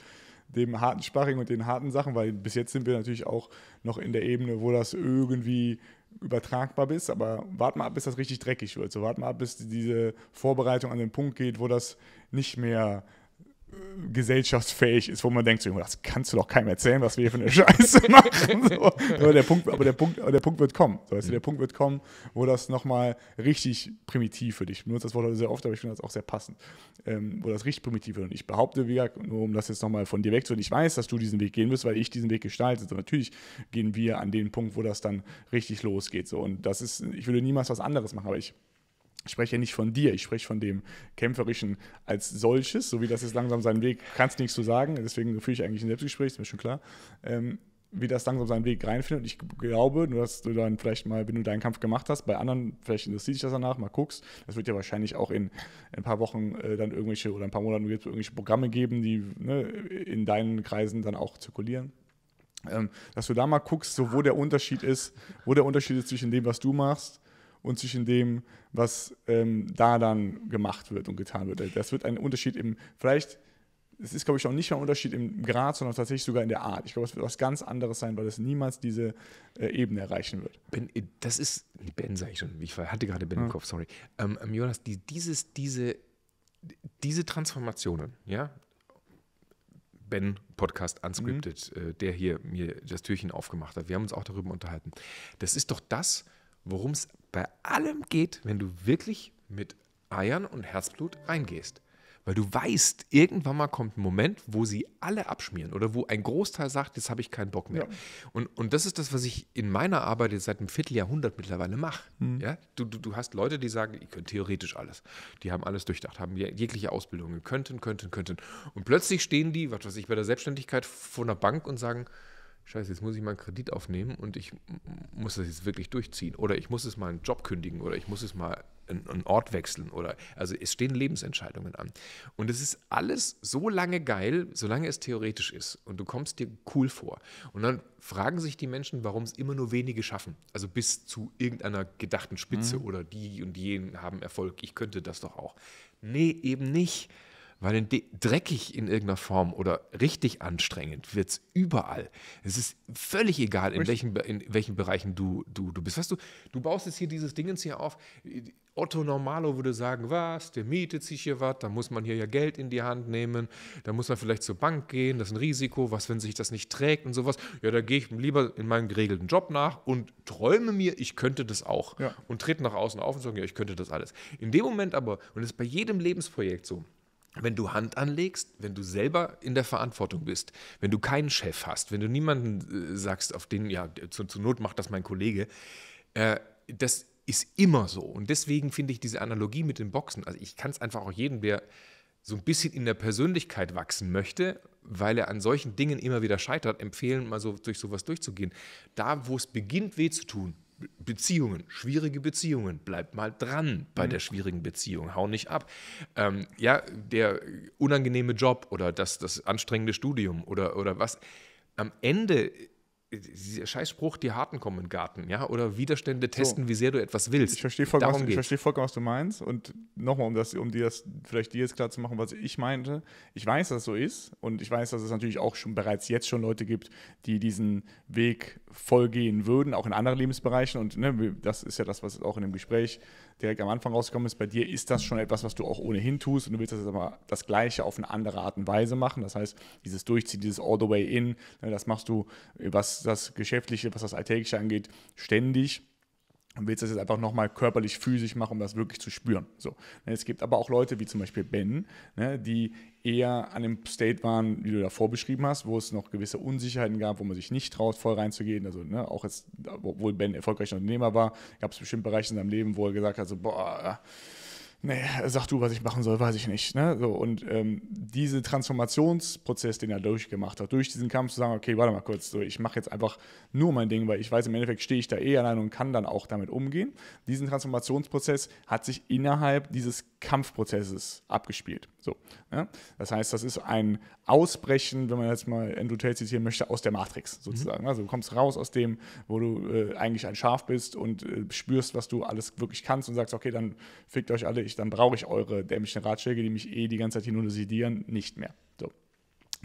dem harten Sparring und den harten Sachen, weil bis jetzt sind wir natürlich auch noch in der Ebene, wo das irgendwie übertragbar ist. Aber warten mal ab, bis das richtig dreckig wird. So warten mal ab, bis diese Vorbereitung an den Punkt geht, wo das nicht mehr gesellschaftsfähig ist, wo man denkt, so, das kannst du doch keinem erzählen, was wir hier für eine Scheiße machen. So. Aber, der Punkt, aber der, Punkt, der Punkt wird kommen. So, weißt du, mhm. der Punkt wird kommen, wo das nochmal richtig primitiv wird. Ich benutze das Wort heute sehr oft, aber ich finde das auch sehr passend, ähm, wo das richtig primitiv wird. Und ich behaupte, wie nur um das jetzt nochmal von dir wegzuholen, ich weiß, dass du diesen Weg gehen wirst, weil ich diesen Weg gestalte. So, natürlich gehen wir an den Punkt, wo das dann richtig losgeht. So. Und das ist, ich würde niemals was anderes machen, aber ich ich spreche ja nicht von dir, ich spreche von dem Kämpferischen als solches, so wie das jetzt langsam seinen Weg, kannst nichts so sagen, deswegen führe ich eigentlich ein Selbstgespräch, ist mir schon klar, ähm, wie das langsam seinen Weg reinfindet. Und ich glaube, nur dass du dann vielleicht mal, wenn du deinen Kampf gemacht hast, bei anderen, vielleicht interessiert dich das danach, mal guckst. Das wird ja wahrscheinlich auch in, in ein paar Wochen äh, dann irgendwelche oder ein paar Monaten wird irgendwelche Programme geben, die ne, in deinen Kreisen dann auch zirkulieren. Ähm, dass du da mal guckst, so, wo der Unterschied ist, wo der Unterschied ist zwischen dem, was du machst und zwischen dem, was ähm, da dann gemacht wird und getan wird. Das wird ein Unterschied im, vielleicht, es ist, glaube ich, auch nicht mal ein Unterschied im Grad, sondern tatsächlich sogar in der Art. Ich glaube, es wird was ganz anderes sein, weil es niemals diese äh, Ebene erreichen wird. Ben, äh, das ist, Ben sage ich schon, ich hatte gerade Ben ja. im Kopf, sorry. Ähm, ähm, Jonas, die, dieses, diese, diese Transformationen, ja, Ben Podcast Unscripted, mhm. Äh, der hier mir das Türchen aufgemacht hat. Wir haben uns auch darüber unterhalten. Das ist doch das, worum es bei allem geht, wenn du wirklich mit Eiern und Herzblut reingehst. Weil du weißt, irgendwann mal kommt ein Moment, wo sie alle abschmieren oder wo ein Großteil sagt, jetzt habe ich keinen Bock mehr. Ja. Und, und das ist das, was ich in meiner Arbeit jetzt seit einem Vierteljahrhundert mittlerweile mache. Mhm. Ja? Du, du, du hast Leute, die sagen, ich könnte theoretisch alles. Die haben alles durchdacht, haben jegliche Ausbildungen, könnten, könnten, könnten. Und plötzlich stehen die, was weiß ich, bei der Selbstständigkeit vor einer Bank und sagen, Scheiße, jetzt muss ich mal einen Kredit aufnehmen und ich muss das jetzt wirklich durchziehen. Oder ich muss es mal einen Job kündigen oder ich muss es mal einen Ort wechseln. Oder also es stehen Lebensentscheidungen an. Und es ist alles so lange geil, solange es theoretisch ist. Und du kommst dir cool vor. Und dann fragen sich die Menschen, warum es immer nur wenige schaffen. Also bis zu irgendeiner gedachten Spitze mhm. oder die und jenen haben Erfolg. Ich könnte das doch auch. Nee, eben nicht. Weil dreckig in irgendeiner Form oder richtig anstrengend wird es überall. Es ist völlig egal, in welchen, in welchen Bereichen du, du, du bist. Weißt du, du baust jetzt hier dieses Dingens hier auf. Otto Normalo würde sagen, was, der mietet sich hier was, da muss man hier ja Geld in die Hand nehmen, da muss man vielleicht zur Bank gehen, das ist ein Risiko, was, wenn sich das nicht trägt und sowas. Ja, da gehe ich lieber in meinen geregelten Job nach und träume mir, ich könnte das auch. Ja. Und trete nach außen auf und sage, ja, ich könnte das alles. In dem Moment aber, und das ist bei jedem Lebensprojekt so, wenn du Hand anlegst, wenn du selber in der Verantwortung bist, wenn du keinen Chef hast, wenn du niemanden äh, sagst, auf den, ja, zur zu Not macht das mein Kollege, äh, das ist immer so. Und deswegen finde ich diese Analogie mit den Boxen, also ich kann es einfach auch jedem, der so ein bisschen in der Persönlichkeit wachsen möchte, weil er an solchen Dingen immer wieder scheitert, empfehlen, mal so durch sowas durchzugehen. Da, wo es beginnt, weh zu tun, Beziehungen, schwierige Beziehungen, bleib mal dran bei mhm. der schwierigen Beziehung, hau nicht ab. Ähm, ja, der unangenehme Job oder das, das anstrengende Studium oder, oder was. Am Ende dieser Scheißspruch, die Harten kommen in den Garten, ja, oder Widerstände testen, so. wie sehr du etwas willst. Ich verstehe vollkommen, was, ich verstehe vollkommen, genau, was du meinst. Und nochmal, um um dir das vielleicht dir jetzt klar zu machen, was ich meinte. Ich weiß, dass es so ist und ich weiß, dass es natürlich auch schon bereits jetzt schon Leute gibt, die diesen Weg vollgehen würden, auch in anderen Lebensbereichen. Und ne, das ist ja das, was auch in dem Gespräch direkt am Anfang rausgekommen ist, bei dir ist das schon etwas, was du auch ohnehin tust und du willst das aber das Gleiche auf eine andere Art und Weise machen. Das heißt, dieses Durchziehen, dieses All the way in, ne, das machst du, was das Geschäftliche, was das Alltägliche angeht, ständig und willst das jetzt einfach nochmal körperlich, physisch machen, um das wirklich zu spüren. So. Ne, es gibt aber auch Leute, wie zum Beispiel Ben, ne, die eher an dem State waren, wie du davor beschrieben hast, wo es noch gewisse Unsicherheiten gab, wo man sich nicht traut, voll reinzugehen. Also ne, auch jetzt, obwohl Ben erfolgreicher Unternehmer war, gab es bestimmt Bereiche in seinem Leben, wo er gesagt hat, so, boah, nee, sag du, was ich machen soll, weiß ich nicht. Ne? So, und ähm, diesen Transformationsprozess, den er durchgemacht hat, durch diesen Kampf zu sagen, okay, warte mal kurz, so, ich mache jetzt einfach nur mein Ding, weil ich weiß, im Endeffekt stehe ich da eh allein und kann dann auch damit umgehen. Diesen Transformationsprozess hat sich innerhalb dieses Kampfprozesses abgespielt. So, ne? Das heißt, das ist ein Ausbrechen, wenn man jetzt mal Andrew Tate zitieren möchte, aus der Matrix mhm. sozusagen. Mhm. Also du kommst raus aus dem, wo du äh, eigentlich ein Schaf bist und äh, spürst, was du alles wirklich kannst und sagst, okay, dann fickt euch alle, ich nicht, dann brauche ich eure dämlichen Ratschläge, die mich eh die ganze Zeit hier nur sedieren, nicht mehr. So.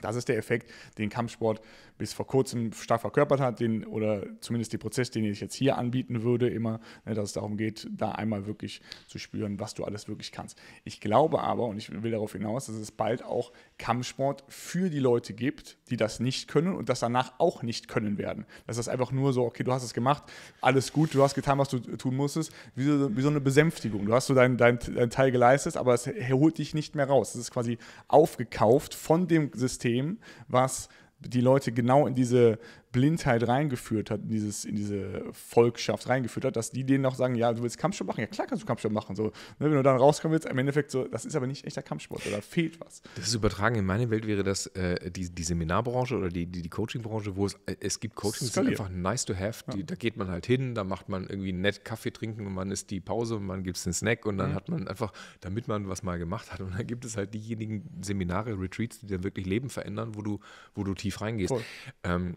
Das ist der Effekt, den Kampfsport bis vor kurzem stark verkörpert hat, den, oder zumindest den Prozess, den ich jetzt hier anbieten würde, immer, ne, dass es darum geht, da einmal wirklich zu spüren, was du alles wirklich kannst. Ich glaube aber, und ich will darauf hinaus, dass es bald auch Kampfsport für die Leute gibt, die das nicht können und das danach auch nicht können werden. Dass das einfach nur so, okay, du hast es gemacht, alles gut, du hast getan, was du tun musstest, wie so, wie so eine Besänftigung. Du hast so deinen dein, dein Teil geleistet, aber es holt dich nicht mehr raus. Es ist quasi aufgekauft von dem System, was die Leute genau in diese Blindheit reingeführt hat, in, dieses, in diese Volkschaft reingeführt hat, dass die denen auch sagen, ja, du willst Kampfsport machen? Ja, klar kannst du Kampfsport machen. So, ne, wenn du dann rauskommen willst, im Endeffekt so, das ist aber nicht echter Kampfsport, da fehlt was. Das ist übertragen. In meiner Welt wäre das äh, die, die Seminarbranche oder die, die, die Coachingbranche, wo es, äh, es gibt Coachings, die sind einfach nice to have. Die, ja. Da geht man halt hin, da macht man irgendwie nett Kaffee trinken und man isst die Pause und man gibt es einen Snack und dann mhm. hat man einfach, damit man was mal gemacht hat. Und dann gibt es halt diejenigen Seminare, Retreats, die dann wirklich Leben verändern, wo du, wo du tief reingehst. Cool. Ähm,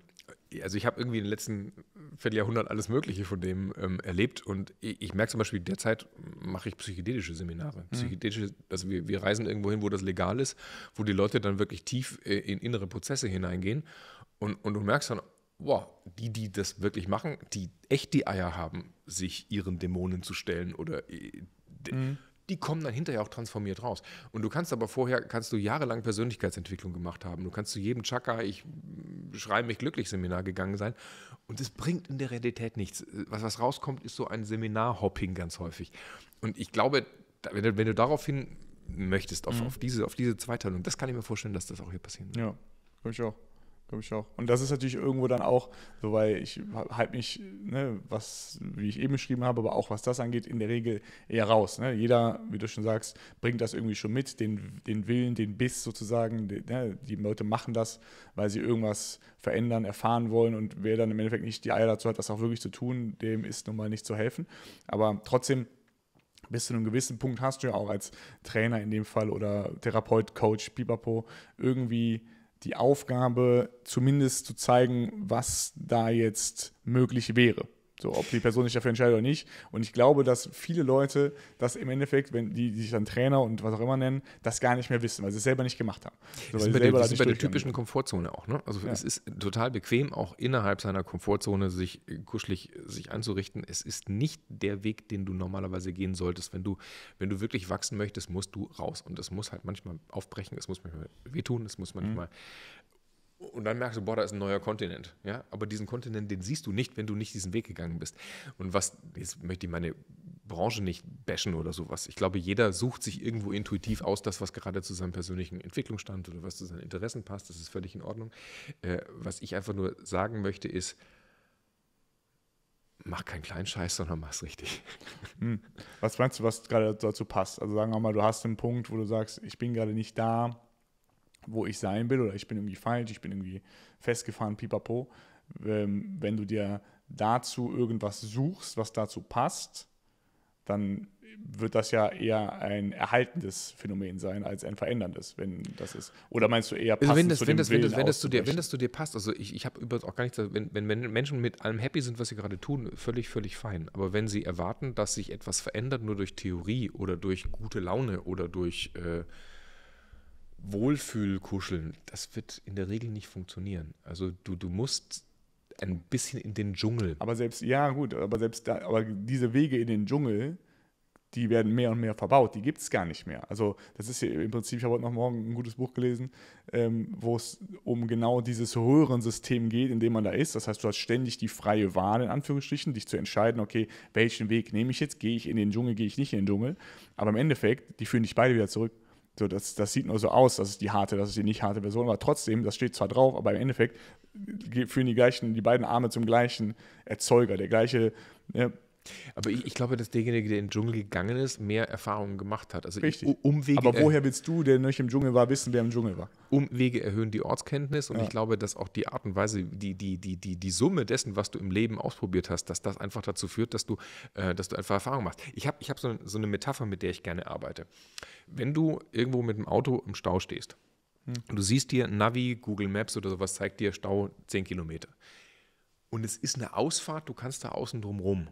also ich habe irgendwie in den letzten Vierteljahrhundert alles Mögliche von dem ähm, erlebt und ich, ich merke zum Beispiel, derzeit mache ich psychedelische Seminare. Mhm. Psychedelische, also wir, wir reisen irgendwo hin, wo das legal ist, wo die Leute dann wirklich tief äh, in innere Prozesse hineingehen und, und du merkst dann, wow, die, die das wirklich machen, die echt die Eier haben, sich ihren Dämonen zu stellen oder äh, mhm die kommen dann hinterher auch transformiert raus. Und du kannst aber vorher, kannst du jahrelang Persönlichkeitsentwicklung gemacht haben. Du kannst zu jedem Chaka, ich mm, schreibe mich glücklich Seminar gegangen sein. Und es bringt in der Realität nichts. Was, was rauskommt, ist so ein Seminarhopping ganz häufig. Und ich glaube, wenn du, wenn du daraufhin möchtest, auf, mhm. auf, diese, auf diese Zweiteilung, das kann ich mir vorstellen, dass das auch hier passieren wird. Ja, ich auch. Glaube ich auch. Und das ist natürlich irgendwo dann auch, so weil ich halte mich, ne, was, wie ich eben beschrieben habe, aber auch was das angeht, in der Regel eher raus. Ne? Jeder, wie du schon sagst, bringt das irgendwie schon mit, den, den Willen, den Biss sozusagen. Die, ne? die Leute machen das, weil sie irgendwas verändern, erfahren wollen und wer dann im Endeffekt nicht die Eier dazu hat, das auch wirklich zu tun, dem ist nun mal nicht zu helfen. Aber trotzdem, bis zu einem gewissen Punkt hast du ja auch als Trainer in dem Fall oder Therapeut, Coach, Pipapo irgendwie die Aufgabe, zumindest zu zeigen, was da jetzt möglich wäre. So, ob die Person sich dafür entscheidet oder nicht. Und ich glaube, dass viele Leute das im Endeffekt, wenn die, die sich dann Trainer und was auch immer nennen, das gar nicht mehr wissen, weil sie es selber nicht gemacht haben. So, das ist bei, der, das ist bei der typischen Komfortzone auch. Ne? Also ja. es ist total bequem, auch innerhalb seiner Komfortzone sich äh, kuschelig äh, sich anzurichten. Es ist nicht der Weg, den du normalerweise gehen solltest. Wenn du, wenn du wirklich wachsen möchtest, musst du raus. Und es muss halt manchmal aufbrechen, es muss manchmal wehtun, es muss mhm. manchmal und dann merkst du, boah, da ist ein neuer Kontinent. Ja? Aber diesen Kontinent, den siehst du nicht, wenn du nicht diesen Weg gegangen bist. Und was, jetzt möchte ich meine Branche nicht bashen oder sowas. Ich glaube, jeder sucht sich irgendwo intuitiv aus, das, was gerade zu seinem persönlichen Entwicklungsstand oder was zu seinen Interessen passt. Das ist völlig in Ordnung. Äh, was ich einfach nur sagen möchte, ist, mach keinen kleinen Scheiß, sondern mach's richtig. Hm. Was meinst du, was gerade dazu passt? Also sagen wir mal, du hast einen Punkt, wo du sagst, ich bin gerade nicht da wo ich sein will oder ich bin irgendwie falsch, ich bin irgendwie festgefahren, pipapo. Ähm, wenn du dir dazu irgendwas suchst, was dazu passt, dann wird das ja eher ein erhaltendes Phänomen sein als ein veränderndes, wenn das ist. Oder meinst du eher also passend also wenn das, zu dir, wenn das zu dir passt, also ich, ich habe übrigens auch gar nichts, wenn, wenn Menschen mit allem happy sind, was sie gerade tun, völlig, völlig fein. Aber wenn sie erwarten, dass sich etwas verändert, nur durch Theorie oder durch gute Laune oder durch äh, Wohlfühlkuscheln, das wird in der Regel nicht funktionieren. Also du, du musst ein bisschen in den Dschungel. Aber selbst, ja gut, aber selbst da, aber diese Wege in den Dschungel, die werden mehr und mehr verbaut, die gibt es gar nicht mehr. Also das ist hier im Prinzip, ich habe heute noch morgen ein gutes Buch gelesen, ähm, wo es um genau dieses System geht, in dem man da ist. Das heißt, du hast ständig die freie Wahl, in Anführungsstrichen, dich zu entscheiden, okay, welchen Weg nehme ich jetzt? Gehe ich in den Dschungel, gehe ich nicht in den Dschungel? Aber im Endeffekt, die führen dich beide wieder zurück. So, das, das sieht nur so aus, dass es die harte, dass es die nicht harte Version war. Trotzdem, das steht zwar drauf, aber im Endeffekt äh, führen die gleichen, die beiden Arme zum gleichen Erzeuger, der gleiche ne, aber ich, ich glaube, dass derjenige, der in den Dschungel gegangen ist, mehr Erfahrungen gemacht hat. Also Richtig. Umwege Aber woher willst du, der nicht im Dschungel war, wissen, wer im Dschungel war? Umwege erhöhen die Ortskenntnis und ja. ich glaube, dass auch die Art und Weise, die, die, die, die, die Summe dessen, was du im Leben ausprobiert hast, dass das einfach dazu führt, dass du, äh, dass du einfach Erfahrungen machst. Ich habe ich hab so, so eine Metapher, mit der ich gerne arbeite. Wenn du irgendwo mit dem Auto im Stau stehst, hm. und du siehst dir Navi, Google Maps oder sowas zeigt dir Stau 10 Kilometer. Und es ist eine Ausfahrt, du kannst da außen drum rum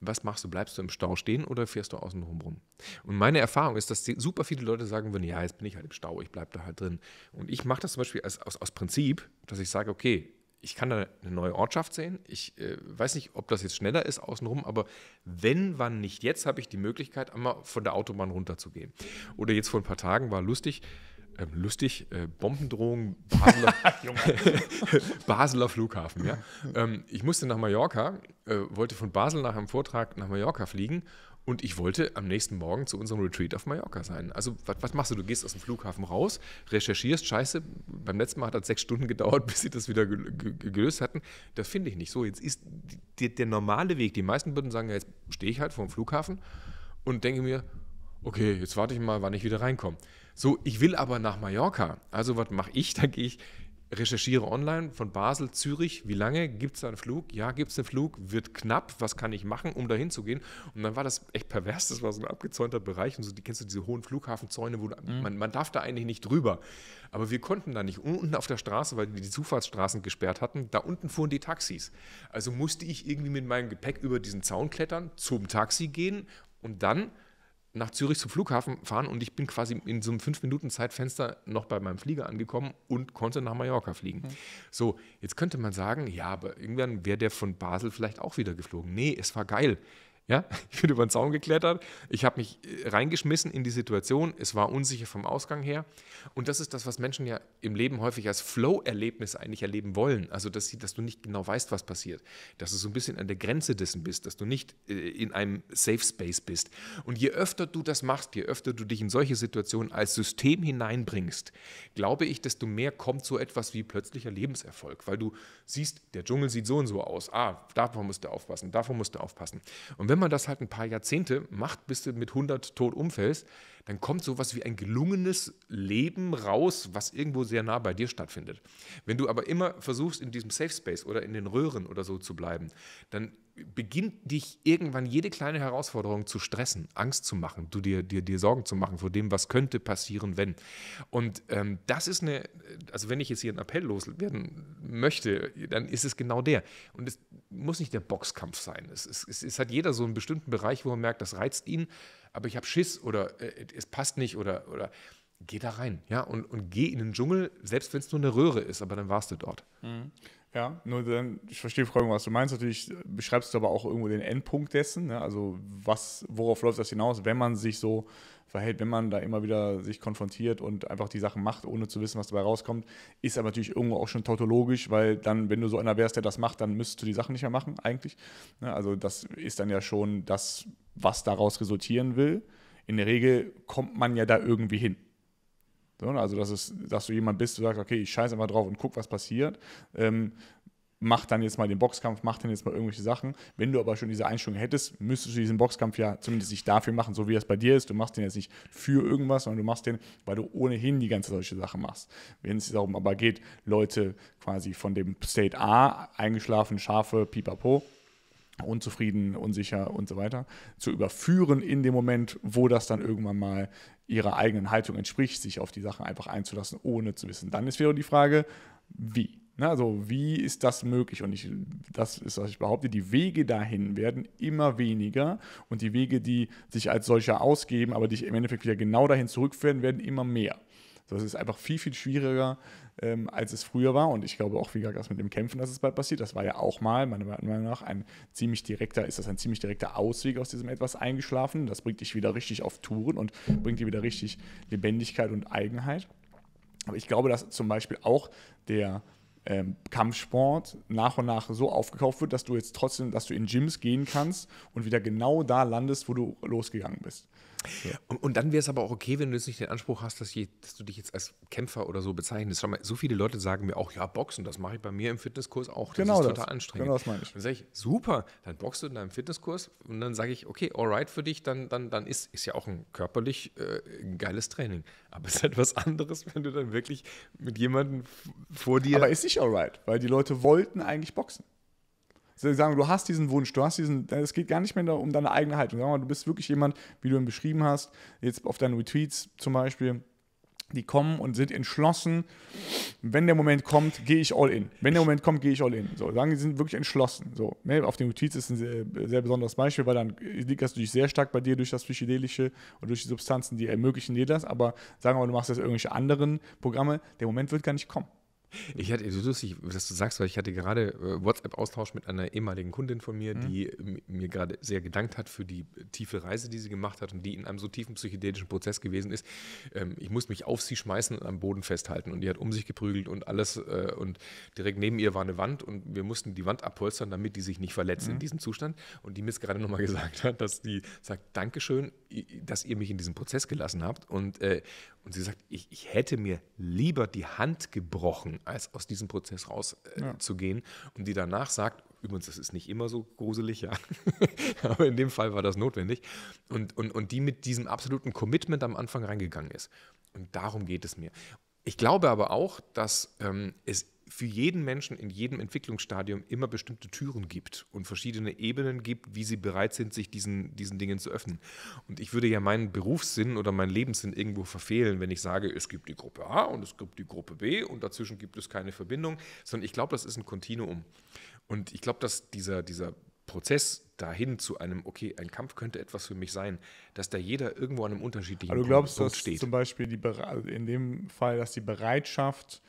was machst du? Bleibst du im Stau stehen oder fährst du außen rum? Und meine Erfahrung ist, dass super viele Leute sagen würden, ja, jetzt bin ich halt im Stau, ich bleibe da halt drin. Und ich mache das zum Beispiel als, aus, aus Prinzip, dass ich sage, okay, ich kann da eine neue Ortschaft sehen. Ich äh, weiß nicht, ob das jetzt schneller ist außenrum, aber wenn, wann nicht jetzt, habe ich die Möglichkeit, einmal von der Autobahn runterzugehen. Oder jetzt vor ein paar Tagen war lustig, ähm, lustig, äh, Bombendrohung, Basler, Basler Flughafen. Ja? Ähm, ich musste nach Mallorca, äh, wollte von Basel nach einem Vortrag nach Mallorca fliegen und ich wollte am nächsten Morgen zu unserem Retreat auf Mallorca sein. Also, was, machst du? Du gehst aus dem Flughafen raus, recherchierst, scheiße, beim letzten Mal hat das sechs Stunden gedauert, bis sie das wieder gelöst hatten. Das finde ich nicht so. Jetzt ist die, der normale Weg, die meisten würden sagen, jetzt stehe ich halt vor dem Flughafen und denke mir, okay, jetzt warte ich mal, wann ich wieder reinkomme. So, ich will aber nach Mallorca. Also, was mache ich? Da gehe ich, recherchiere online von Basel, Zürich. Wie lange? Gibt es da einen Flug? Ja, gibt es einen Flug? Wird knapp. Was kann ich machen, um da hinzugehen? Und dann war das echt pervers. Das war so ein abgezäunter Bereich. Und so, die, kennst du diese hohen Flughafenzäune, wo mhm. man, man darf da eigentlich nicht drüber. Aber wir konnten da nicht. unten auf der Straße, weil die die Zufahrtsstraßen gesperrt hatten, da unten fuhren die Taxis. Also musste ich irgendwie mit meinem Gepäck über diesen Zaun klettern, zum Taxi gehen und dann nach Zürich zum Flughafen fahren und ich bin quasi in so einem 5-Minuten-Zeitfenster noch bei meinem Flieger angekommen und konnte nach Mallorca fliegen. Mhm. So, jetzt könnte man sagen, ja, aber irgendwann wäre der von Basel vielleicht auch wieder geflogen. Nee, es war geil. Ja, ich bin über den Zaun geklettert, ich habe mich äh, reingeschmissen in die Situation, es war unsicher vom Ausgang her. Und das ist das, was Menschen ja im Leben häufig als Flow-Erlebnis eigentlich erleben wollen. Also, dass, sie, dass du nicht genau weißt, was passiert. Dass du so ein bisschen an der Grenze dessen bist, dass du nicht äh, in einem Safe Space bist. Und je öfter du das machst, je öfter du dich in solche Situationen als System hineinbringst, glaube ich, desto mehr kommt so etwas wie plötzlicher Lebenserfolg. Weil du siehst, der Dschungel sieht so und so aus. Ah, davon musst du aufpassen, davon musst du aufpassen. Und wenn man das halt ein paar Jahrzehnte macht, bis du mit 100 tot umfällst, dann kommt sowas wie ein gelungenes Leben raus, was irgendwo sehr nah bei dir stattfindet. Wenn du aber immer versuchst, in diesem Safe Space oder in den Röhren oder so zu bleiben, dann beginnt dich irgendwann jede kleine Herausforderung zu stressen, Angst zu machen, du dir, dir, dir Sorgen zu machen vor dem, was könnte passieren, wenn. Und ähm, das ist eine, also wenn ich jetzt hier einen Appell loswerden möchte, dann ist es genau der. Und es muss nicht der Boxkampf sein. Es, es, es, es hat jeder so einen bestimmten Bereich, wo er merkt, das reizt ihn, aber ich habe Schiss oder äh, es passt nicht oder, oder geh da rein, ja, und, und geh in den Dschungel, selbst wenn es nur eine Röhre ist, aber dann warst du dort. Mhm. Ja, nur dann, ich verstehe vor allem, was du meinst. Natürlich beschreibst du aber auch irgendwo den Endpunkt dessen. Ne? Also, was, worauf läuft das hinaus, wenn man sich so verhält, wenn man da immer wieder sich konfrontiert und einfach die Sachen macht, ohne zu wissen, was dabei rauskommt, ist aber natürlich irgendwo auch schon tautologisch, weil dann, wenn du so einer wärst, der das macht, dann müsstest du die Sachen nicht mehr machen, eigentlich. Ne? Also, das ist dann ja schon das, was daraus resultieren will. In der Regel kommt man ja da irgendwie hin. Ne? Also, dass, es, dass du jemand bist, du sagst, okay, ich scheiße einfach drauf und guck, was passiert. Ähm, mach dann jetzt mal den Boxkampf, mach dann jetzt mal irgendwelche Sachen. Wenn du aber schon diese Einstellung hättest, müsstest du diesen Boxkampf ja zumindest nicht dafür machen, so wie das bei dir ist. Du machst den jetzt nicht für irgendwas, sondern du machst den, weil du ohnehin die ganze solche Sache machst. Wenn es darum aber geht, Leute quasi von dem State A, eingeschlafen, Schafe, pipapo, unzufrieden, unsicher und so weiter, zu überführen in dem Moment, wo das dann irgendwann mal ihrer eigenen Haltung entspricht, sich auf die Sachen einfach einzulassen, ohne zu wissen. Dann ist wieder die Frage, wie? Ne, also wie ist das möglich? Und ich, das ist, was ich behaupte, die Wege dahin werden immer weniger und die Wege, die sich als solcher ausgeben, aber dich im Endeffekt wieder genau dahin zurückführen, werden immer mehr. Das ist einfach viel, viel schwieriger, ähm, als es früher war. Und ich glaube auch, wie gesagt, das mit dem Kämpfen, dass es bald passiert, das war ja auch mal, meiner Meinung nach, ein ziemlich direkter, ist das ein ziemlich direkter Ausweg aus diesem etwas eingeschlafen. Das bringt dich wieder richtig auf Touren und bringt dir wieder richtig Lebendigkeit und Eigenheit. Aber ich glaube, dass zum Beispiel auch der ähm, Kampfsport nach und nach so aufgekauft wird, dass du jetzt trotzdem, dass du in Gyms gehen kannst und wieder genau da landest, wo du losgegangen bist. Ja. Und, und, dann wäre es aber auch okay, wenn du jetzt nicht den Anspruch hast, dass, je, dass, du dich jetzt als Kämpfer oder so bezeichnest. mal, so viele Leute sagen mir auch, ja, Boxen, das mache ich bei mir im Fitnesskurs auch. Das genau ist total das. anstrengend. Genau das meine ich. Dann sage ich, super, dann boxst du in deinem Fitnesskurs und dann sage ich, okay, alright für dich, dann, dann, dann ist, es ja auch ein körperlich äh, geiles Training. Aber es ist etwas halt anderes, wenn du dann wirklich mit jemandem vor dir. Aber ist nicht alright, weil die Leute wollten eigentlich boxen sagen, du hast diesen Wunsch, du hast diesen, es geht gar nicht mehr um deine eigene Haltung. Sagen mal, du bist wirklich jemand, wie du ihn beschrieben hast, jetzt auf deinen Retweets zum Beispiel, die kommen und sind entschlossen, wenn der Moment kommt, gehe ich all in. Wenn der Moment kommt, gehe ich all in. So, sagen, die sind wirklich entschlossen. So, ne? Auf den Retweets ist ein sehr, sehr, besonderes Beispiel, weil dann liegt das natürlich sehr stark bei dir durch das Psychedelische und durch die Substanzen, die ermöglichen dir das. Aber sagen wir mal, du machst jetzt irgendwelche anderen Programme, der Moment wird gar nicht kommen. Ich hatte, so lustig, dass du sagst, weil ich hatte gerade äh, WhatsApp-Austausch mit einer ehemaligen Kundin von mir, mhm. die mir gerade sehr gedankt hat für die äh, tiefe Reise, die sie gemacht hat und die in einem so tiefen psychedelischen Prozess gewesen ist. Ähm, ich musste mich auf sie schmeißen und am Boden festhalten und die hat um sich geprügelt und alles äh, und direkt neben ihr war eine Wand und wir mussten die Wand abpolstern, damit die sich nicht verletzt mhm. in diesem Zustand. Und die mir jetzt gerade nochmal gesagt hat, dass die sagt, Dankeschön, dass ihr mich in diesem Prozess gelassen habt und, äh, und sie sagt, ich, ich hätte mir lieber die Hand gebrochen, als aus diesem Prozess rauszugehen. Äh, ja. Und die danach sagt, übrigens, das ist nicht immer so gruselig, ja, aber in dem Fall war das notwendig. Und, und, und die mit diesem absoluten Commitment am Anfang reingegangen ist. Und darum geht es mir. Ich glaube aber auch, dass ähm, es für jeden Menschen in jedem Entwicklungsstadium immer bestimmte Türen gibt und verschiedene Ebenen gibt, wie sie bereit sind, sich diesen, diesen Dingen zu öffnen. Und ich würde ja meinen Berufssinn oder meinen Lebenssinn irgendwo verfehlen, wenn ich sage, es gibt die Gruppe A und es gibt die Gruppe B und dazwischen gibt es keine Verbindung, sondern ich glaube, das ist ein Kontinuum. Und ich glaube, dass dieser, dieser Prozess dahin zu einem, okay, ein Kampf könnte etwas für mich sein, dass da jeder irgendwo an einem unterschiedlichen also du glaubst, Punkt dass steht. Zum Beispiel die, in dem Fall, dass die Bereitschaft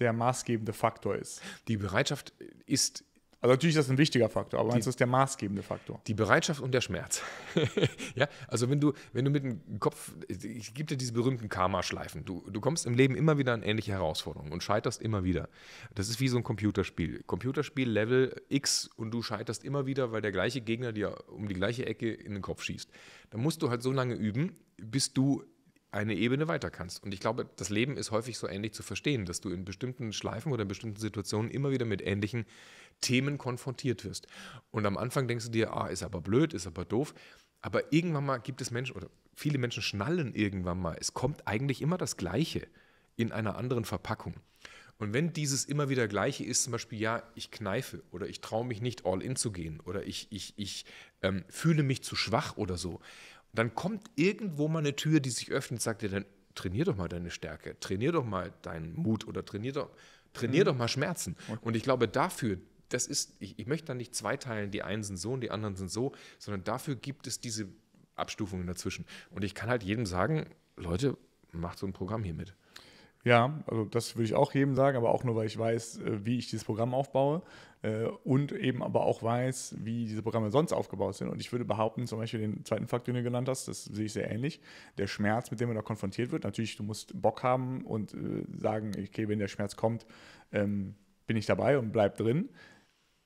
der maßgebende Faktor ist. Die Bereitschaft ist also natürlich ist das ein wichtiger Faktor, aber meinst du, ist der maßgebende Faktor? Die Bereitschaft und der Schmerz. ja, also wenn du, wenn du mit dem Kopf, ich gebe dir diese berühmten Karma-Schleifen. Du, du kommst im Leben immer wieder an ähnliche Herausforderungen und scheiterst immer wieder. Das ist wie so ein Computerspiel. Computerspiel Level X und du scheiterst immer wieder, weil der gleiche Gegner dir um die gleiche Ecke in den Kopf schießt. Da musst du halt so lange üben, bis du eine Ebene weiter kannst. Und ich glaube, das Leben ist häufig so ähnlich zu verstehen, dass du in bestimmten Schleifen oder in bestimmten Situationen immer wieder mit ähnlichen Themen konfrontiert wirst. Und am Anfang denkst du dir, ah, ist aber blöd, ist aber doof. Aber irgendwann mal gibt es Menschen, oder viele Menschen schnallen irgendwann mal, es kommt eigentlich immer das Gleiche in einer anderen Verpackung. Und wenn dieses immer wieder Gleiche ist, zum Beispiel, ja, ich kneife oder ich traue mich nicht all in zu gehen oder ich, ich, ich ähm, fühle mich zu schwach oder so, dann kommt irgendwo mal eine Tür, die sich öffnet, sagt dir dann, trainier doch mal deine Stärke, trainier doch mal deinen Mut oder trainier doch, trainier mhm. doch mal Schmerzen. Okay. Und ich glaube, dafür, das ist, ich, ich möchte da nicht zweiteilen, die einen sind so und die anderen sind so, sondern dafür gibt es diese Abstufungen dazwischen. Und ich kann halt jedem sagen, Leute, macht so ein Programm hier mit. Ja, also das würde ich auch jedem sagen, aber auch nur, weil ich weiß, äh, wie ich dieses Programm aufbaue. Äh, und eben aber auch weiß, wie diese Programme sonst aufgebaut sind. Und ich würde behaupten, zum Beispiel den zweiten Fakt, den du genannt hast, das sehe ich sehr ähnlich. Der Schmerz, mit dem man da konfrontiert wird, natürlich, du musst Bock haben und äh, sagen, okay, wenn der Schmerz kommt, ähm, bin ich dabei und bleib drin.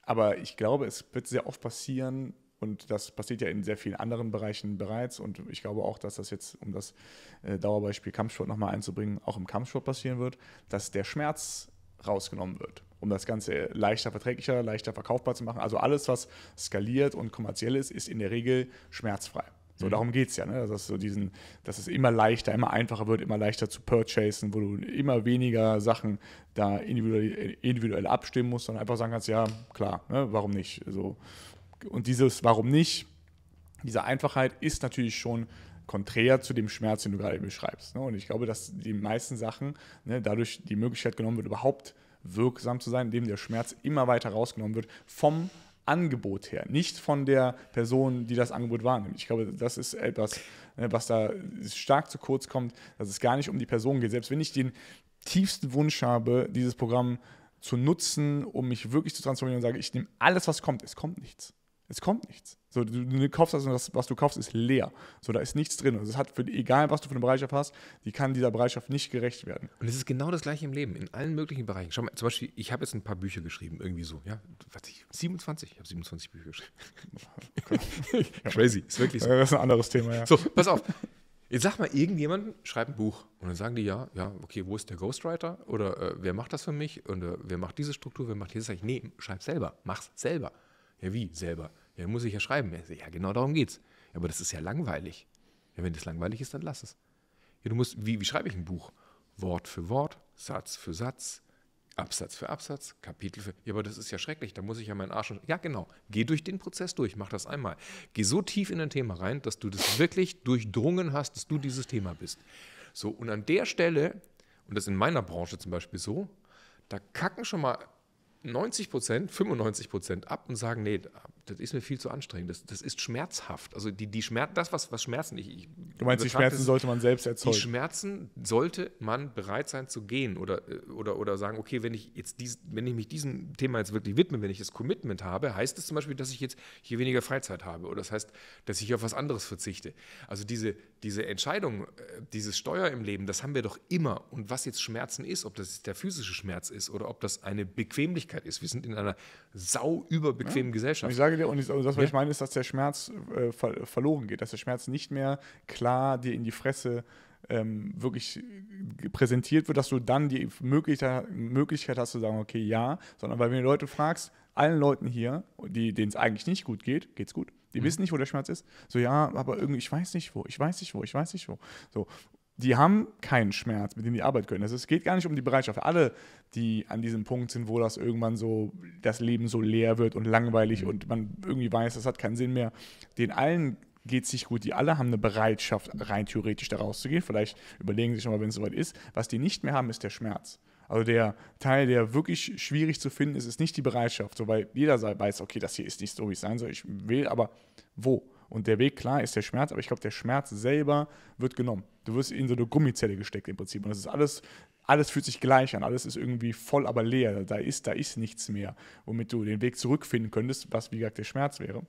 Aber ich glaube, es wird sehr oft passieren, und das passiert ja in sehr vielen anderen Bereichen bereits. Und ich glaube auch, dass das jetzt, um das äh, Dauerbeispiel Kampfsport nochmal einzubringen, auch im Kampfsport passieren wird, dass der Schmerz rausgenommen wird um das Ganze leichter verträglicher, leichter verkaufbar zu machen. Also alles, was skaliert und kommerziell ist, ist in der Regel schmerzfrei. So, mhm. darum geht es ja, ne? dass, so diesen, dass es immer leichter, immer einfacher wird, immer leichter zu purchasen, wo du immer weniger Sachen da individuell, individuell abstimmen musst, sondern einfach sagen kannst, ja, klar, ne? warum nicht? So. Und dieses Warum nicht, diese Einfachheit ist natürlich schon konträr zu dem Schmerz, den du gerade beschreibst. Ne? Und ich glaube, dass die meisten Sachen ne, dadurch die Möglichkeit genommen wird, überhaupt wirksam zu sein, indem der Schmerz immer weiter rausgenommen wird vom Angebot her, nicht von der Person, die das Angebot wahrnimmt. Ich glaube, das ist etwas, ne, was da stark zu kurz kommt, dass es gar nicht um die Person geht. Selbst wenn ich den tiefsten Wunsch habe, dieses Programm zu nutzen, um mich wirklich zu transformieren und sage, ich nehme alles, was kommt, es kommt nichts. Es kommt nichts. So, du, du, kaufst das also und das, was du kaufst, ist leer. So, da ist nichts drin. Und also es hat für, egal was du für eine Bereitschaft hast, die kann dieser Bereitschaft nicht gerecht werden. Und es ist genau das gleiche im Leben, in allen möglichen Bereichen. Schau mal, zum Beispiel, ich habe jetzt ein paar Bücher geschrieben, irgendwie so, ja, was ich, 27, ich habe 27 Bücher geschrieben. Crazy, ist wirklich so. Das ist ein anderes Thema, ja. So, pass auf. Jetzt sag mal, irgendjemand schreibt ein Buch und dann sagen die ja, ja, okay, wo ist der Ghostwriter oder äh, wer macht das für mich und äh, wer macht diese Struktur, wer macht dieses? Sag ich, nee, schreib selber, mach's selber. Ja, wie selber? Ja, muss ich ja schreiben. Ja, genau darum geht's. Ja, aber das ist ja langweilig. Ja, wenn das langweilig ist, dann lass es. Ja, du musst, wie, wie schreibe ich ein Buch? Wort für Wort, Satz für Satz, Absatz für Absatz, Kapitel für. Ja, aber das ist ja schrecklich, da muss ich ja meinen Arsch. ja, genau. Geh durch den Prozess durch, mach das einmal. Geh so tief in ein Thema rein, dass du das wirklich durchdrungen hast, dass du dieses Thema bist. So, und an der Stelle, und das ist in meiner Branche zum Beispiel so, da kacken schon mal 90 Prozent, 95 Prozent ab und sagen, nee, das ist mir viel zu anstrengend, das, das ist schmerzhaft. Also die, die Schmerz, das, was, was Schmerzen, ich, ich Du meinst, die Schmerzen ist, sollte man selbst erzeugen? Die Schmerzen sollte man bereit sein zu gehen oder, oder, oder sagen, okay, wenn ich jetzt dies, wenn ich mich diesem Thema jetzt wirklich widme, wenn ich das Commitment habe, heißt das zum Beispiel, dass ich jetzt hier weniger Freizeit habe oder das heißt, dass ich auf was anderes verzichte. Also diese, diese Entscheidung, äh, dieses Steuer im Leben, das haben wir doch immer. Und was jetzt Schmerzen ist, ob das der physische Schmerz ist oder ob das eine Bequemlichkeit Wirklichkeit ist. Wir sind in einer sau überbequemen ja. Gesellschaft. Und ich sage dir, und ich, also das, was ja. ich meine, ist, dass der Schmerz äh, ver verloren geht, dass der Schmerz nicht mehr klar dir in die Fresse ähm, wirklich präsentiert wird, dass du dann die Möglichkeit, Möglichkeit hast zu sagen, okay, ja, sondern weil wenn du Leute fragst, allen Leuten hier, denen es eigentlich nicht gut geht, geht's gut. Die mhm. wissen nicht, wo der Schmerz ist. So, ja, aber irgendwie, ich weiß nicht wo, ich weiß nicht wo, ich weiß nicht wo. So die haben keinen Schmerz, mit dem die arbeiten können. Also es geht gar nicht um die Bereitschaft. Alle, die an diesem Punkt sind, wo das irgendwann so, das Leben so leer wird und langweilig mhm. und man irgendwie weiß, das hat keinen Sinn mehr, den allen geht es sich gut. Die alle haben eine Bereitschaft, rein theoretisch da rauszugehen. Vielleicht überlegen sie sich mal, wenn es soweit ist. Was die nicht mehr haben, ist der Schmerz. Also der Teil, der wirklich schwierig zu finden ist, ist nicht die Bereitschaft, so, weil jeder weiß, okay, das hier ist nicht so, wie es sein soll. Ich will, aber wo? Und der Weg, klar, ist der Schmerz, aber ich glaube, der Schmerz selber wird genommen. Du wirst in so eine Gummizelle gesteckt im Prinzip. Und das ist alles, alles fühlt sich gleich an. Alles ist irgendwie voll, aber leer. Da ist, da ist nichts mehr, womit du den Weg zurückfinden könntest, was wie gesagt der Schmerz wäre.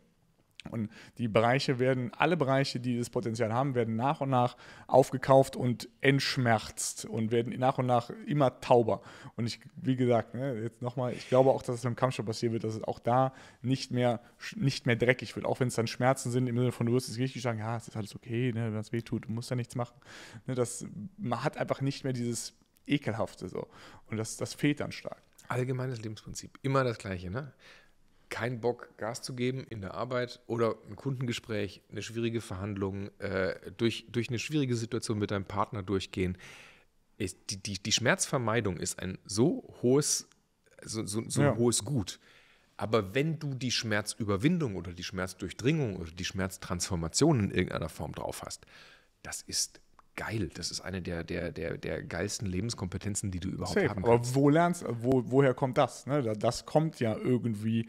Und die Bereiche werden, alle Bereiche, die das Potenzial haben, werden nach und nach aufgekauft und entschmerzt und werden nach und nach immer tauber. Und ich, wie gesagt, ne, jetzt nochmal, ich glaube auch, dass es im Kampfsport passieren wird, dass es auch da nicht mehr, nicht mehr dreckig wird. Auch wenn es dann Schmerzen sind im Sinne von, du wirst es richtig sagen, ja, es ist alles okay, ne, wenn es weh tut, du musst da nichts machen. Ne, das, man hat einfach nicht mehr dieses Ekelhafte so. Und das, das fehlt dann stark. Allgemeines Lebensprinzip, immer das Gleiche, ne? keinen Bock, Gas zu geben in der Arbeit oder ein Kundengespräch, eine schwierige Verhandlung, äh, durch, durch eine schwierige Situation mit deinem Partner durchgehen. Ist, die, die, die Schmerzvermeidung ist ein so hohes, so, so, so ja. ein hohes Gut. Aber wenn du die Schmerzüberwindung oder die Schmerzdurchdringung oder die Schmerztransformation in irgendeiner Form drauf hast, das ist geil. Das ist eine der, der, der, der geilsten Lebenskompetenzen, die du überhaupt Safe. haben kannst. Aber wo lernst, wo, woher kommt das? Ne? Das kommt ja irgendwie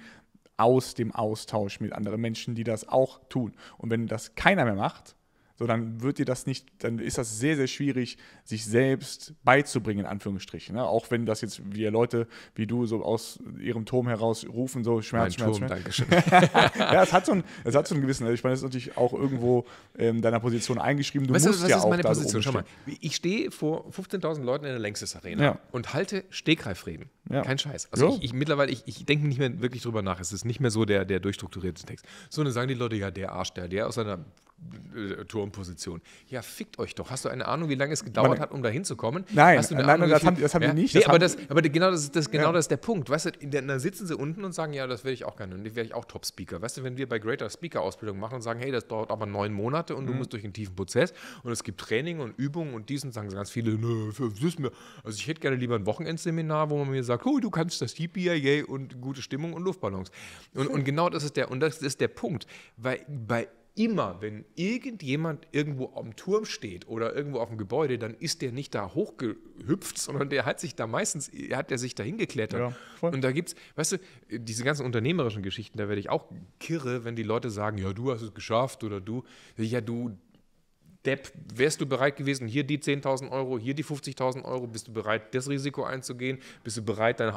aus dem Austausch mit anderen Menschen, die das auch tun. Und wenn das keiner mehr macht, so dann wird dir das nicht, dann ist das sehr, sehr schwierig, sich selbst beizubringen, in Anführungsstrichen. Ne? Auch wenn das jetzt wieder Leute wie du so aus ihrem Turm heraus rufen, so Schmerz, mein Schmerz, Turm, Schmerz. Dankeschön. ja, es hat, so ein, so einen gewissen, also ich meine, das ist natürlich auch irgendwo ähm, deiner Position eingeschrieben. Du weißt musst du, was ja ist auch meine Position? Schau mal, ich stehe vor 15.000 Leuten in der Längstes Arena ja. und halte Stegreifreden. Ja. Kein Scheiß. Also so. ich, ich, mittlerweile, ich, ich denke nicht mehr wirklich drüber nach. Es ist nicht mehr so der, der durchstrukturierte Text. So, dann sagen die Leute, ja, der Arsch, der, der aus seiner äh, Turmposition. Ja, fickt euch doch. Hast du eine Ahnung, wie lange es gedauert Meine, hat, um da hinzukommen? Nein, Hast du eine nein, Ahnung, das, haben, das haben ja? die nicht. Nee, das aber, das, aber genau, das, das, genau ja. das ist der Punkt. Weißt du, da sitzen sie unten und sagen, ja, das will ich auch gerne. Und wäre ich auch Top-Speaker. Weißt du, wenn wir bei Greater Speaker-Ausbildung machen und sagen, hey, das dauert aber neun Monate und mhm. du musst durch einen tiefen Prozess und es gibt Training und Übungen und dies und sagen ganz viele, nö, wissen wir. Also ich hätte gerne lieber ein Wochenendseminar, wo man mir sagt, oh, du kannst das TPIA und gute Stimmung und Luftballons. Und, und genau das ist der, und das ist der Punkt. Weil bei immer, wenn irgendjemand irgendwo am Turm steht oder irgendwo auf dem Gebäude, dann ist der nicht da hochgehüpft, sondern der hat sich da meistens, hat er sich da hingeklettert. Ja, und da gibt es, weißt du, diese ganzen unternehmerischen Geschichten, da werde ich auch kirre, wenn die Leute sagen, ja, du hast es geschafft oder du, ja, du, Depp, wärst du bereit gewesen, hier die 10.000 Euro, hier die 50.000 Euro, bist du bereit, das Risiko einzugehen, bist du bereit, dein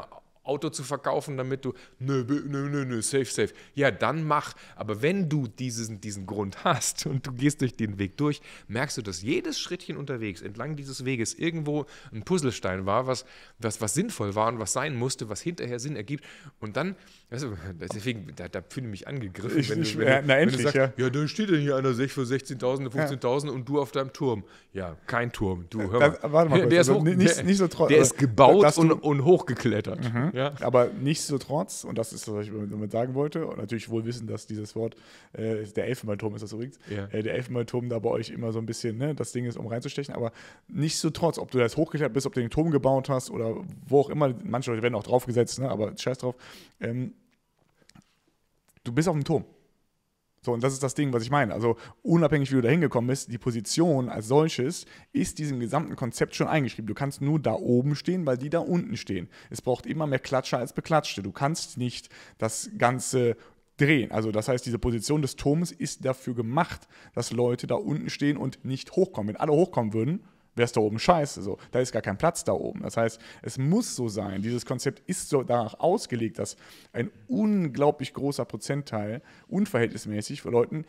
Auto zu verkaufen, damit du, nö, nö, nö, nö, safe, safe. Ja, dann mach. Aber wenn du diesen, diesen Grund hast und du gehst durch den Weg durch, merkst du, dass jedes Schrittchen unterwegs, entlang dieses Weges, irgendwo ein Puzzlestein war, was, was, was sinnvoll war und was sein musste, was hinterher Sinn ergibt. Und dann Weißt du, deswegen, da, da fühle ich mich angegriffen. Ich, wenn, ich, du, wenn, ja, na, wenn endlich, du sagst, ja. ja, da steht denn hier einer für 16.000, 15.000 und du auf deinem Turm. Ja, kein Turm. Du, äh, hör mal. Da, äh, warte mal kurz. Der, also, ist, hoch, nicht, der, nicht so trotz, der ist äh, gebaut und, und, hochgeklettert. Mhm. Ja. Aber nichtsdestotrotz, und das ist, was ich damit sagen wollte, und natürlich wohl wissen, dass dieses Wort, äh, der Elfenbeinturm ist das übrigens, ja. äh, der Elfenbeinturm da bei euch immer so ein bisschen, ne, das Ding ist, um reinzustechen, aber nichtsdestotrotz, ob du da jetzt hochgeklettert bist, ob du den Turm gebaut hast oder wo auch immer, manche Leute werden auch draufgesetzt, ne, aber scheiß drauf, ähm, du bist auf dem Turm. So, und das ist das Ding, was ich meine. Also, unabhängig, wie du da hingekommen bist, die Position als solches ist diesem gesamten Konzept schon eingeschrieben. Du kannst nur da oben stehen, weil die da unten stehen. Es braucht immer mehr Klatscher als Beklatschte. Du kannst nicht das Ganze drehen. Also, das heißt, diese Position des Turms ist dafür gemacht, dass Leute da unten stehen und nicht hochkommen. Wenn alle hochkommen würden, wäre es da oben scheiße. So, da ist gar kein Platz da oben. Das heißt, es muss so sein. Dieses Konzept ist so danach ausgelegt, dass ein unglaublich großer Prozentteil unverhältnismäßig von Leuten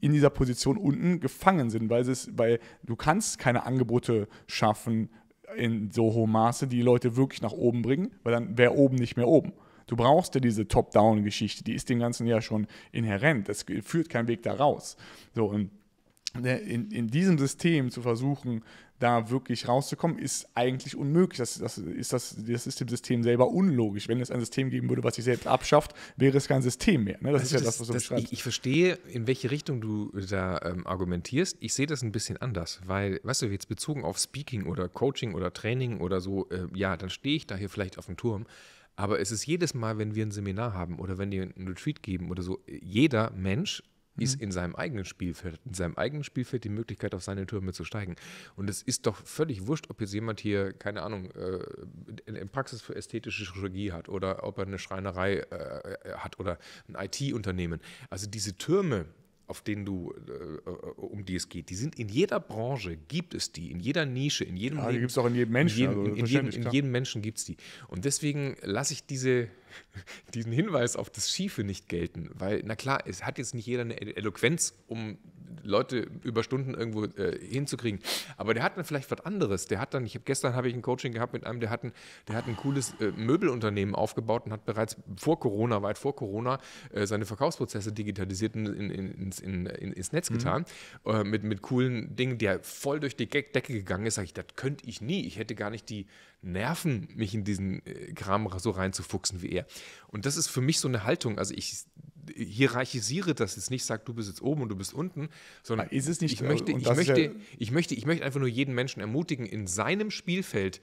in dieser Position unten gefangen sind, weil, es, weil du kannst keine Angebote schaffen in so hohem Maße, die Leute wirklich nach oben bringen, weil dann wäre oben nicht mehr oben. Du brauchst ja diese Top-Down-Geschichte, die ist dem Ganzen ja schon inhärent. Es führt kein Weg da raus. So, und ne, in, in diesem System zu versuchen, da wirklich rauszukommen, ist eigentlich unmöglich. Das, das, ist das, das ist dem System selber unlogisch. Wenn es ein System geben würde, was sich selbst abschafft, wäre es kein System mehr. Ne? Das also ist ja das, das was du beschreibst. Ich, ich, verstehe, in welche Richtung du da ähm, argumentierst. Ich sehe das ein bisschen anders, weil, weißt du, jetzt bezogen auf Speaking oder Coaching oder Training oder so, äh, ja, dann stehe ich da hier vielleicht auf dem Turm. Aber es ist jedes Mal, wenn wir ein Seminar haben oder wenn wir einen Retreat geben oder so, jeder Mensch ist mhm. in seinem eigenen Spielfeld, in seinem eigenen Spielfeld die Möglichkeit, auf seine Türme zu steigen. Und es ist doch völlig wurscht, ob jetzt jemand hier, keine Ahnung, eine äh, Praxis für ästhetische Chirurgie hat oder ob er eine Schreinerei äh, äh, hat oder ein IT-Unternehmen. Also diese Türme, auf denen du, um die es geht, die sind in jeder Branche, gibt es die, in jeder Nische, in jedem ja, Die gibt es auch in jedem Menschen. In jedem, also in jedem, in jedem Menschen gibt es die. Und deswegen lasse ich diese, diesen Hinweis auf das Schiefe nicht gelten, weil, na klar, es hat jetzt nicht jeder eine Eloquenz, um Leute über Stunden irgendwo äh, hinzukriegen, aber der hat dann vielleicht was anderes. Der hat dann, ich habe gestern habe ich ein Coaching gehabt mit einem, der hat ein, der hat ein cooles äh, Möbelunternehmen aufgebaut und hat bereits vor Corona, weit vor Corona, äh, seine Verkaufsprozesse digitalisiert und in, in, ins, in, ins, Netz mhm. getan, äh, mit, mit coolen Dingen, der voll durch die Decke gegangen ist. Sag ich, das könnte ich nie. Ich hätte gar nicht die nerven, mich in diesen äh, Kram so reinzufuchsen wie er. Und das ist für mich so eine Haltung. Also ich hierarchisiere das jetzt nicht, sage, du bist jetzt oben und du bist unten, sondern ist es nicht, ich möchte, ich möchte, ja ich möchte, ich möchte einfach nur jeden Menschen ermutigen, in seinem Spielfeld äh,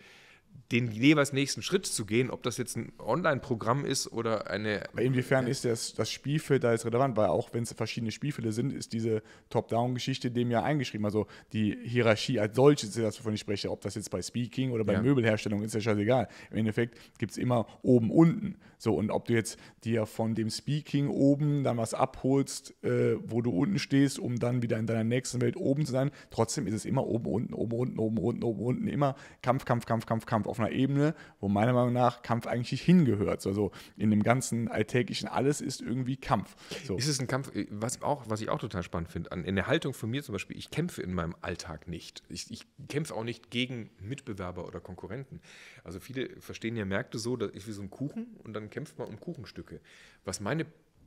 den jeweils nächsten Schritt zu gehen, ob das jetzt ein Online-Programm ist oder eine. Aber inwiefern ist das, das Spielfeld da jetzt relevant? Weil auch wenn es verschiedene Spielfelder sind, ist diese Top-Down-Geschichte dem ja eingeschrieben. Also die Hierarchie als solches ist ja das, wovon ich spreche. Ob das jetzt bei Speaking oder bei ja. Möbelherstellung ist ja scheißegal. Im Endeffekt gibt es immer oben, unten. So, und ob du jetzt dir von dem Speaking oben dann was abholst, äh, wo du unten stehst, um dann wieder in deiner nächsten Welt oben zu sein, trotzdem ist es immer oben, unten, oben, unten, oben, unten, oben, unten. Immer Kampf, Kampf, Kampf, Kampf, Kampf auf einer Ebene, wo meiner Meinung nach Kampf eigentlich nicht hingehört. Also in dem ganzen alltäglichen alles ist irgendwie Kampf. So. Ist es ein Kampf, äh, was, auch, was ich auch total spannend finde, in der Haltung von mir zum Beispiel, ich kämpfe in meinem Alltag nicht. Ich, ich kämpfe auch nicht gegen Mitbewerber oder Konkurrenten. Also viele verstehen ja Märkte so, dass ich wie so ein Kuchen und dann kämpft man um Kuchenstücke. Was meine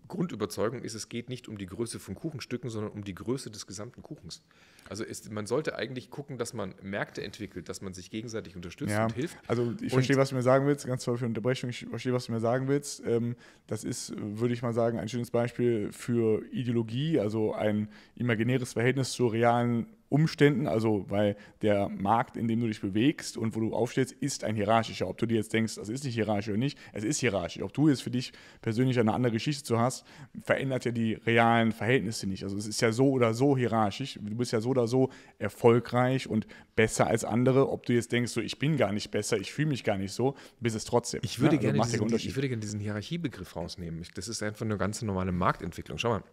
Grundüberzeugung ist, es geht nicht um die Größe von Kuchenstücken, sondern um die Größe des gesamten Kuchens. Also ist, man sollte eigentlich gucken, dass man Märkte entwickelt, dass man sich gegenseitig unterstützt ja, und hilft. Also ich verstehe, was du mir sagen willst, ganz toll für Unterbrechung, ich verstehe, was du mir sagen willst. Ähm, das ist, würde ich mal sagen, ein schönes Beispiel für Ideologie, also ein imaginäres Verhältnis zur realen Umständen, also weil der Markt, in dem du dich bewegst und wo du aufstehst, ist ein hierarchischer. Ob du dir jetzt denkst, das ist nicht hierarchisch oder nicht, es ist hierarchisch. Ob du jetzt für dich persönlich eine andere Geschichte zu hast, verändert ja die realen Verhältnisse nicht. Also es ist ja so oder so hierarchisch. Du bist ja so oder so erfolgreich und besser als andere. Ob du jetzt denkst, so ich bin gar nicht besser, ich fühle mich gar nicht so, bist es trotzdem. Ich würde, ne? also gerne, diesen, ich würde gerne diesen Hierarchiebegriff rausnehmen. Das ist einfach eine ganz normale Marktentwicklung. Schau mal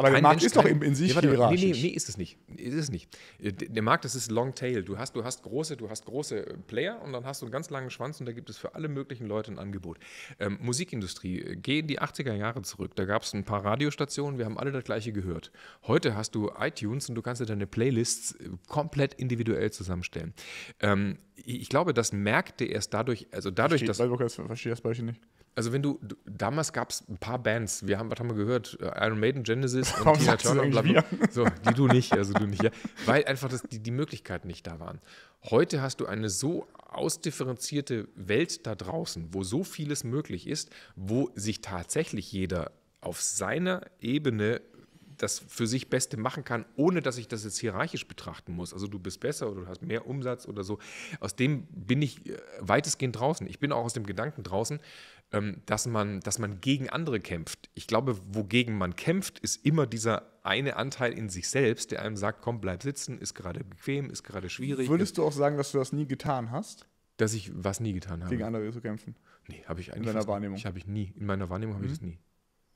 aber der Markt Mensch ist doch in, sich nee, hierarchisch. Nee, nee, nee, ist es nicht. Ist es nicht. Äh, der Markt, das ist Long Tail. Du hast, du hast große, du hast große äh, Player und dann hast du einen ganz langen Schwanz und da gibt es für alle möglichen Leute ein Angebot. Ähm, Musikindustrie, äh, geh in die 80er Jahre zurück. Da gab es ein paar Radiostationen, wir haben alle das gleiche gehört. Heute hast du iTunes und du kannst dir deine Playlists komplett individuell zusammenstellen. Ähm, ich glaube, das merkte erst dadurch, also dadurch, verstehe, dass. Ich verstehe das Beispiel nicht also wenn du, du damals gab es ein paar Bands, wir haben, was haben wir gehört? Äh, Iron Maiden, Genesis und Warum Tina Turner und bla, So, die du nicht, also du nicht, ja. Weil einfach das, die, die Möglichkeiten nicht da waren. Heute hast du eine so ausdifferenzierte Welt da draußen, wo so vieles möglich ist, wo sich tatsächlich jeder auf seiner Ebene das für sich Beste machen kann, ohne dass ich das jetzt hierarchisch betrachten muss. Also du bist besser oder du hast mehr Umsatz oder so. Aus dem bin ich äh, weitestgehend draußen. Ich bin auch aus dem Gedanken draußen, ähm, dass, man, dass man gegen andere kämpft. Ich glaube, wogegen man kämpft, ist immer dieser eine Anteil in sich selbst, der einem sagt, komm, bleib sitzen, ist gerade bequem, ist gerade schwierig. Würdest du auch sagen, dass du das nie getan hast? Dass ich was nie getan habe. Gegen andere zu kämpfen? Nee, habe ich eigentlich. In deiner Wahrnehmung? Ich habe ich nie. In meiner Wahrnehmung habe mhm. ich das mhm. nie.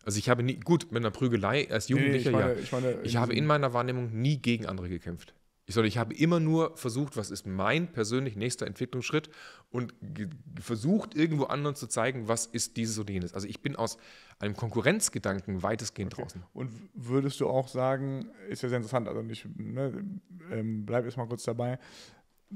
Also ich habe nie, gut, mit einer Prügelei als Jugendlicher, nee, ich meine, ja. Ich, meine, ich habe in meiner Wahrnehmung nie gegen andere gekämpft. Ich, sondern ich habe immer nur versucht, was ist mein persönlich nächster Entwicklungsschritt und versucht, irgendwo anderen zu zeigen, was ist dieses oder jenes. Also ich bin aus einem Konkurrenzgedanken weitestgehend okay. draußen. Und würdest du auch sagen, ist ja sehr interessant, also ich ne, ähm, bleib jetzt mal kurz dabei,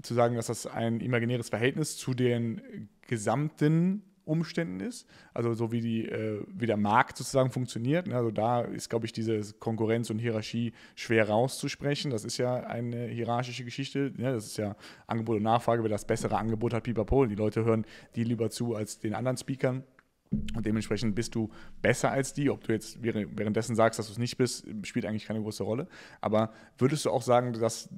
zu sagen, dass das ein imaginäres Verhältnis zu den gesamten Umständen ist, also so wie, die, äh, wie der Markt sozusagen funktioniert. Ne? Also da ist, glaube ich, diese Konkurrenz und Hierarchie schwer rauszusprechen. Das ist ja eine hierarchische Geschichte. Ne? Das ist ja Angebot und Nachfrage, wer das bessere Angebot hat, pipapo. Die Leute hören die lieber zu als den anderen Speakern. Und dementsprechend bist du besser als die. Ob du jetzt währenddessen sagst, dass du es nicht bist, spielt eigentlich keine große Rolle. Aber würdest du auch sagen, dass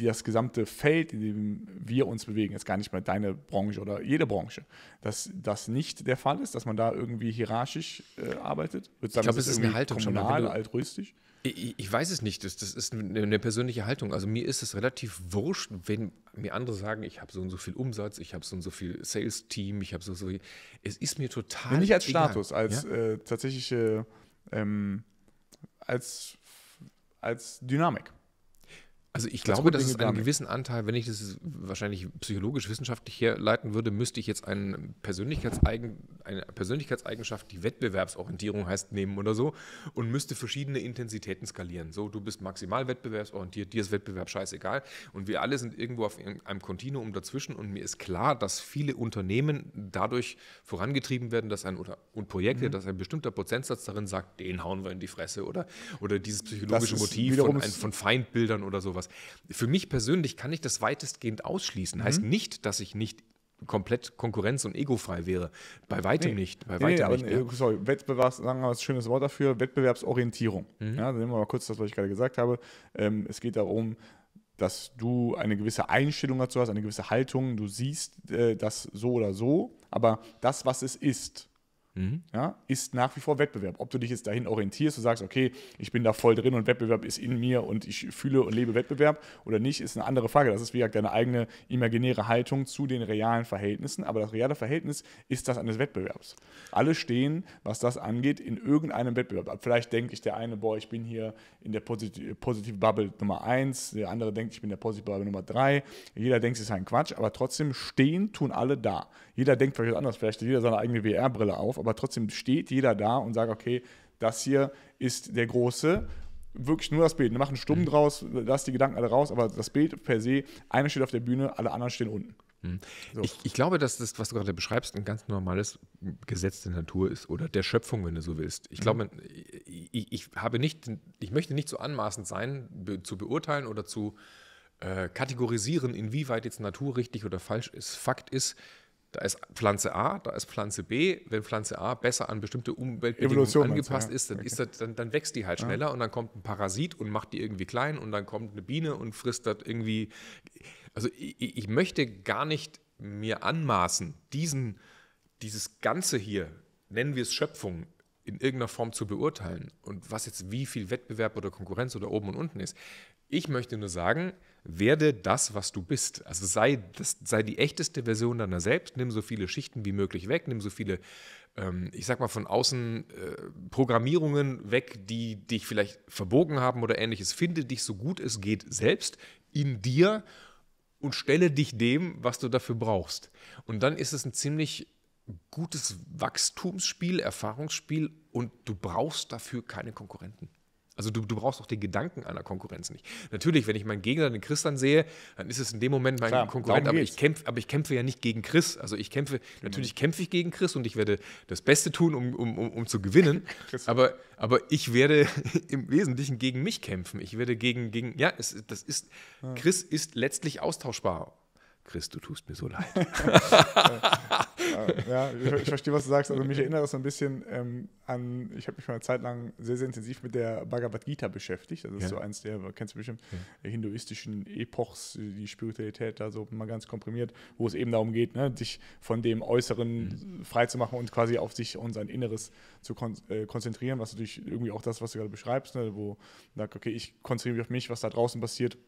das gesamte Feld, in dem wir uns bewegen, jetzt gar nicht mehr deine Branche oder jede Branche, dass das nicht der Fall ist, dass man da irgendwie hierarchisch äh, arbeitet? Würdest ich glaube, es ist eine Haltung schon. Mal, altruistisch? Ich, ich, weiß es nicht. Das, das, ist eine ne persönliche Haltung. Also mir ist es relativ wurscht, wenn mir andere sagen, ich habe so und so viel Umsatz, ich habe so und so viel Sales-Team, ich habe so und so viel. Es ist mir total. nicht als egal. Status, als ja? äh, tatsächliche, ähm, als, als Dynamik. Also ich glaube, dass es einen gewissen Anteil, wenn ich das wahrscheinlich psychologisch-wissenschaftlich herleiten würde, müsste ich jetzt eine, Persönlichkeitseigen, eine Persönlichkeitseigenschaft, die Wettbewerbsorientierung heißt, nehmen oder so und müsste verschiedene Intensitäten skalieren. So, du bist maximal wettbewerbsorientiert, dir ist Wettbewerb scheißegal und wir alle sind irgendwo auf einem Kontinuum dazwischen und mir ist klar, dass viele Unternehmen dadurch vorangetrieben werden, dass ein oder und Projekte, mhm. dass ein bestimmter Prozentsatz darin sagt, den hauen wir in die Fresse oder, oder dieses psychologische Motiv von, ein, von Feindbildern oder sowas sowas. Für mich persönlich kann ich das weitestgehend ausschließen. Mhm. Heißt nicht, dass ich nicht komplett konkurrenz- und egofrei wäre. Bei weitem nee. nicht. Bei weitem nee, nicht. Nee, äh, sorry, Wettbewerbs, sagen wir mal, ein schönes Wort dafür, Wettbewerbsorientierung. Mhm. Ja, nehmen wir mal kurz das, was ich gerade gesagt habe. Ähm, es geht darum, dass du eine gewisse Einstellung dazu hast, eine gewisse Haltung. Du siehst äh, das so oder so, aber das, was es ist, Mhm. Ja, ist nach wie vor Wettbewerb. Ob du dich jetzt dahin orientierst und sagst, okay, ich bin da voll drin und Wettbewerb ist in mir und ich fühle und lebe Wettbewerb oder nicht, ist eine andere Frage. Das ist wie gesagt deine eigene imaginäre Haltung zu den realen Verhältnissen. Aber das reale Verhältnis ist das eines Wettbewerbs. Alle stehen, was das angeht, in irgendeinem Wettbewerb. vielleicht denke ich der eine, boah, ich bin hier in der Positive Bubble Nummer eins, der andere denkt, ich bin in der Positive Bubble Nummer drei. Jeder denkt, es ist ein Quatsch, aber trotzdem stehen, tun alle da. Jeder denkt vielleicht anders, vielleicht steht jeder seine eigene VR-Brille auf, aber trotzdem steht jeder da und sagt, okay, das hier ist der große wirklich nur das Bild. Wir machen Stumm mhm. draus, lass die Gedanken alle raus, aber das Bild per se, einer steht auf der Bühne, alle anderen stehen unten. Mhm. So. Ich, ich, glaube, dass das, was du gerade beschreibst, ein ganz normales Gesetz der Natur ist oder der Schöpfung, wenn du so willst. Ich mhm. glaube, ich, ich, habe nicht, ich möchte nicht so anmaßend sein, be, zu beurteilen oder zu äh, kategorisieren, inwieweit jetzt Natur richtig oder falsch ist. Fakt ist, da ist Pflanze A, da ist Pflanze B. Wenn Pflanze A besser an bestimmte Umweltbedingungen angepasst ja. ist, dann, okay. ist das, dann, dann, wächst die halt schneller ja. und dann kommt ein Parasit und macht die irgendwie klein und dann kommt eine Biene und frisst das irgendwie. Also ich, ich möchte gar nicht mir anmaßen, diesen, dieses Ganze hier, nennen wir es Schöpfung, in irgendeiner Form zu beurteilen und was jetzt wie viel Wettbewerb oder Konkurrenz oder oben und unten ist. Ich möchte nur sagen, werde das, was du bist. Also sei, das, sei die echteste Version deiner selbst, nimm so viele Schichten wie möglich weg, nimm so viele, ähm, ich sag mal, von außen äh, Programmierungen weg, die dich vielleicht verbogen haben oder ähnliches. Finde dich so gut es geht selbst in dir und stelle dich dem, was du dafür brauchst. Und dann ist es ein ziemlich gutes Wachstumsspiel, Erfahrungsspiel und du brauchst dafür keine Konkurrenten. Also du, du brauchst auch den Gedanken einer Konkurrenz nicht. Natürlich, wenn ich meinen Gegner, den Chris, dann sehe, dann ist es in dem Moment mein Klar, Konkurrent, aber ich, kämpf, aber ich kämpfe ja nicht gegen Chris. Also ich kämpfe, genau. natürlich kämpfe ich gegen Chris und ich werde das Beste tun, um, um, um, um zu gewinnen. aber, aber ich werde im Wesentlichen gegen mich kämpfen. Ich werde gegen, gegen ja, es, das ist, ja. Ah. Chris ist letztlich austauschbar. Chris, du tust mir so leid. ja, ich, ich, verstehe, was du sagst. Also mich erinnert das so ein bisschen ähm, an, ich habe mich mal eine Zeit lang sehr, sehr intensiv mit der Bhagavad Gita beschäftigt. Das ist ja. so eins der, kennst du bestimmt, ja. Äh, hinduistischen Epochs, die Spiritualität da so mal ganz komprimiert, wo es eben darum geht, ne, dich von dem Äußeren mhm. freizumachen und quasi auf sich und sein Inneres zu kon äh, konzentrieren, was natürlich irgendwie auch das, was du gerade beschreibst, ne, wo sagt, okay, ich konzentriere mich auf mich, was da draußen passiert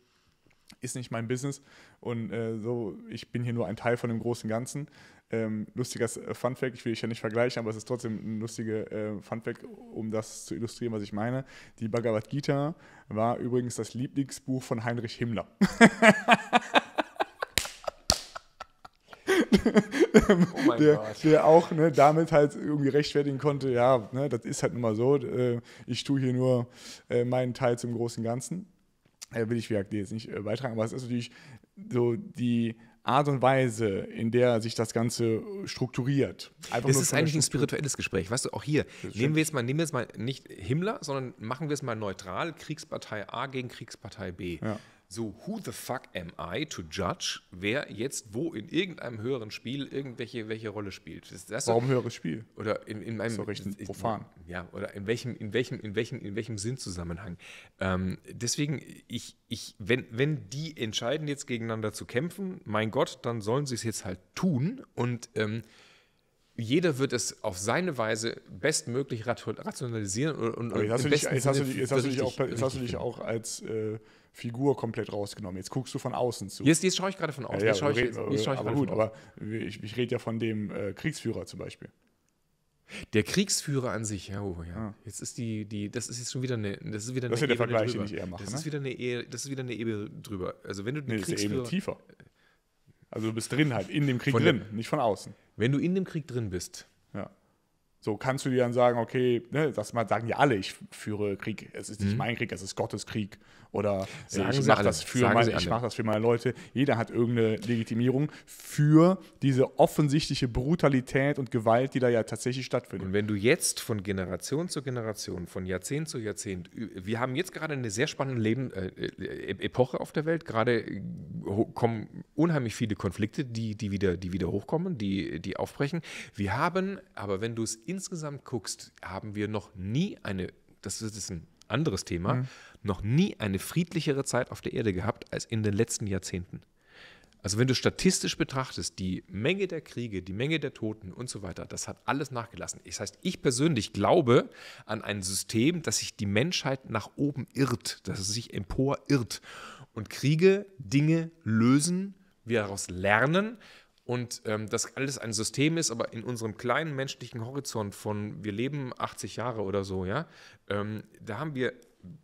ist nicht mein Business und äh, so, ich bin hier nur ein Teil von dem großen Ganzen. Ähm, lustiger äh, Funfact, ich will dich ja nicht vergleichen, aber es ist trotzdem ein lustiger äh, Funfact, um das zu illustrieren, was ich meine. Die Bhagavad Gita war übrigens das Lieblingsbuch von Heinrich Himmler. oh der, der, auch ne, damit halt irgendwie rechtfertigen konnte, ja, ne, das ist halt nun mal so, äh, ich tue hier nur äh, meinen Teil zum großen Ganzen. Äh, will ich wie jetzt nicht äh, beitragen, aber es ist natürlich so die Art und Weise, in der sich das Ganze äh, strukturiert. Einfach das ist eigentlich ein spirituelles Gespräch. Weißt du, auch hier, nehmen wir, jetzt mal, nehmen wir jetzt mal nicht Himmler, sondern machen wir es mal neutral, Kriegspartei A gegen Kriegspartei B. Ja so who the fuck am I to judge, wer jetzt wo in irgendeinem höheren Spiel irgendwelche welche Rolle spielt. Das, das Warum so, höheres Spiel? Oder in, in meinem. So richtig in, profan. Ja, oder in welchem, in welchem, in welchem, in welchem Sinnzusammenhang. Ähm, deswegen, ich, ich, wenn, wenn die entscheiden, jetzt gegeneinander zu kämpfen, mein Gott, dann sollen sie es jetzt halt tun. Und ähm, jeder wird es auf seine Weise bestmöglich rationalisieren und, jetzt hast, du dich, auch, als äh, Figur komplett rausgenommen. Jetzt guckst du von außen zu. Jetzt, jetzt schaue ich gerade von außen. Ja, ja, aber, ich, red, aber gut, aber ich, ich rede ja von dem äh, Kriegsführer zum Beispiel. Der Kriegsführer an sich, ja, oh, ja. Ah. Jetzt ist die, die, das ist jetzt schon wieder eine, das ist wieder eine das ist Ebene der Vergleich, drüber. Den ich eher mache, das ne? ist wieder eine, Ehe, das ist wieder eine Ebene drüber. Also wenn du den nee, Kriegsführer, ist eine Ebene tiefer. Also du bist drin halt in dem Krieg drin, nicht von außen. Wenn du in dem Krieg drin bist. Ja. So kannst du dir dann sagen, okay, ne, das sagen ja alle, ich führe Krieg. Es ist mhm. nicht mein Krieg, es ist Gottes Krieg oder äh, sagen, ich mach das, für mache das für meine Leute. Jeder hat irgendeine Legitimierung für diese offensichtliche Brutalität und Gewalt, die da ja tatsächlich stattfindet. Und wenn du jetzt von Generation zu Generation, von Jahrzehnt zu Jahrzehnt, wir haben jetzt gerade eine sehr spannende Leben, äh, äh Epoche auf der Welt, gerade äh, kommen unheimlich viele Konflikte, die, die, wieder, die wieder hochkommen, die, die aufbrechen. Wir haben, aber wenn du es insgesamt guckst, haben wir noch nie eine, das ist ein anderes Thema, mhm. noch nie eine friedlichere Zeit auf der Erde gehabt als in den letzten Jahrzehnten. Also wenn du statistisch betrachtest, die Menge der Kriege, die Menge der Toten und so weiter, das hat alles nachgelassen. Das heißt, ich persönlich glaube an ein System, dass sich die Menschheit nach oben irrt, dass es sich empor irrt und Kriege Dinge lösen, wir daraus lernen, und ähm, das alles ein System ist, aber in unserem kleinen menschlichen Horizont von wir leben 80 Jahre oder so, ja, ähm, da haben wir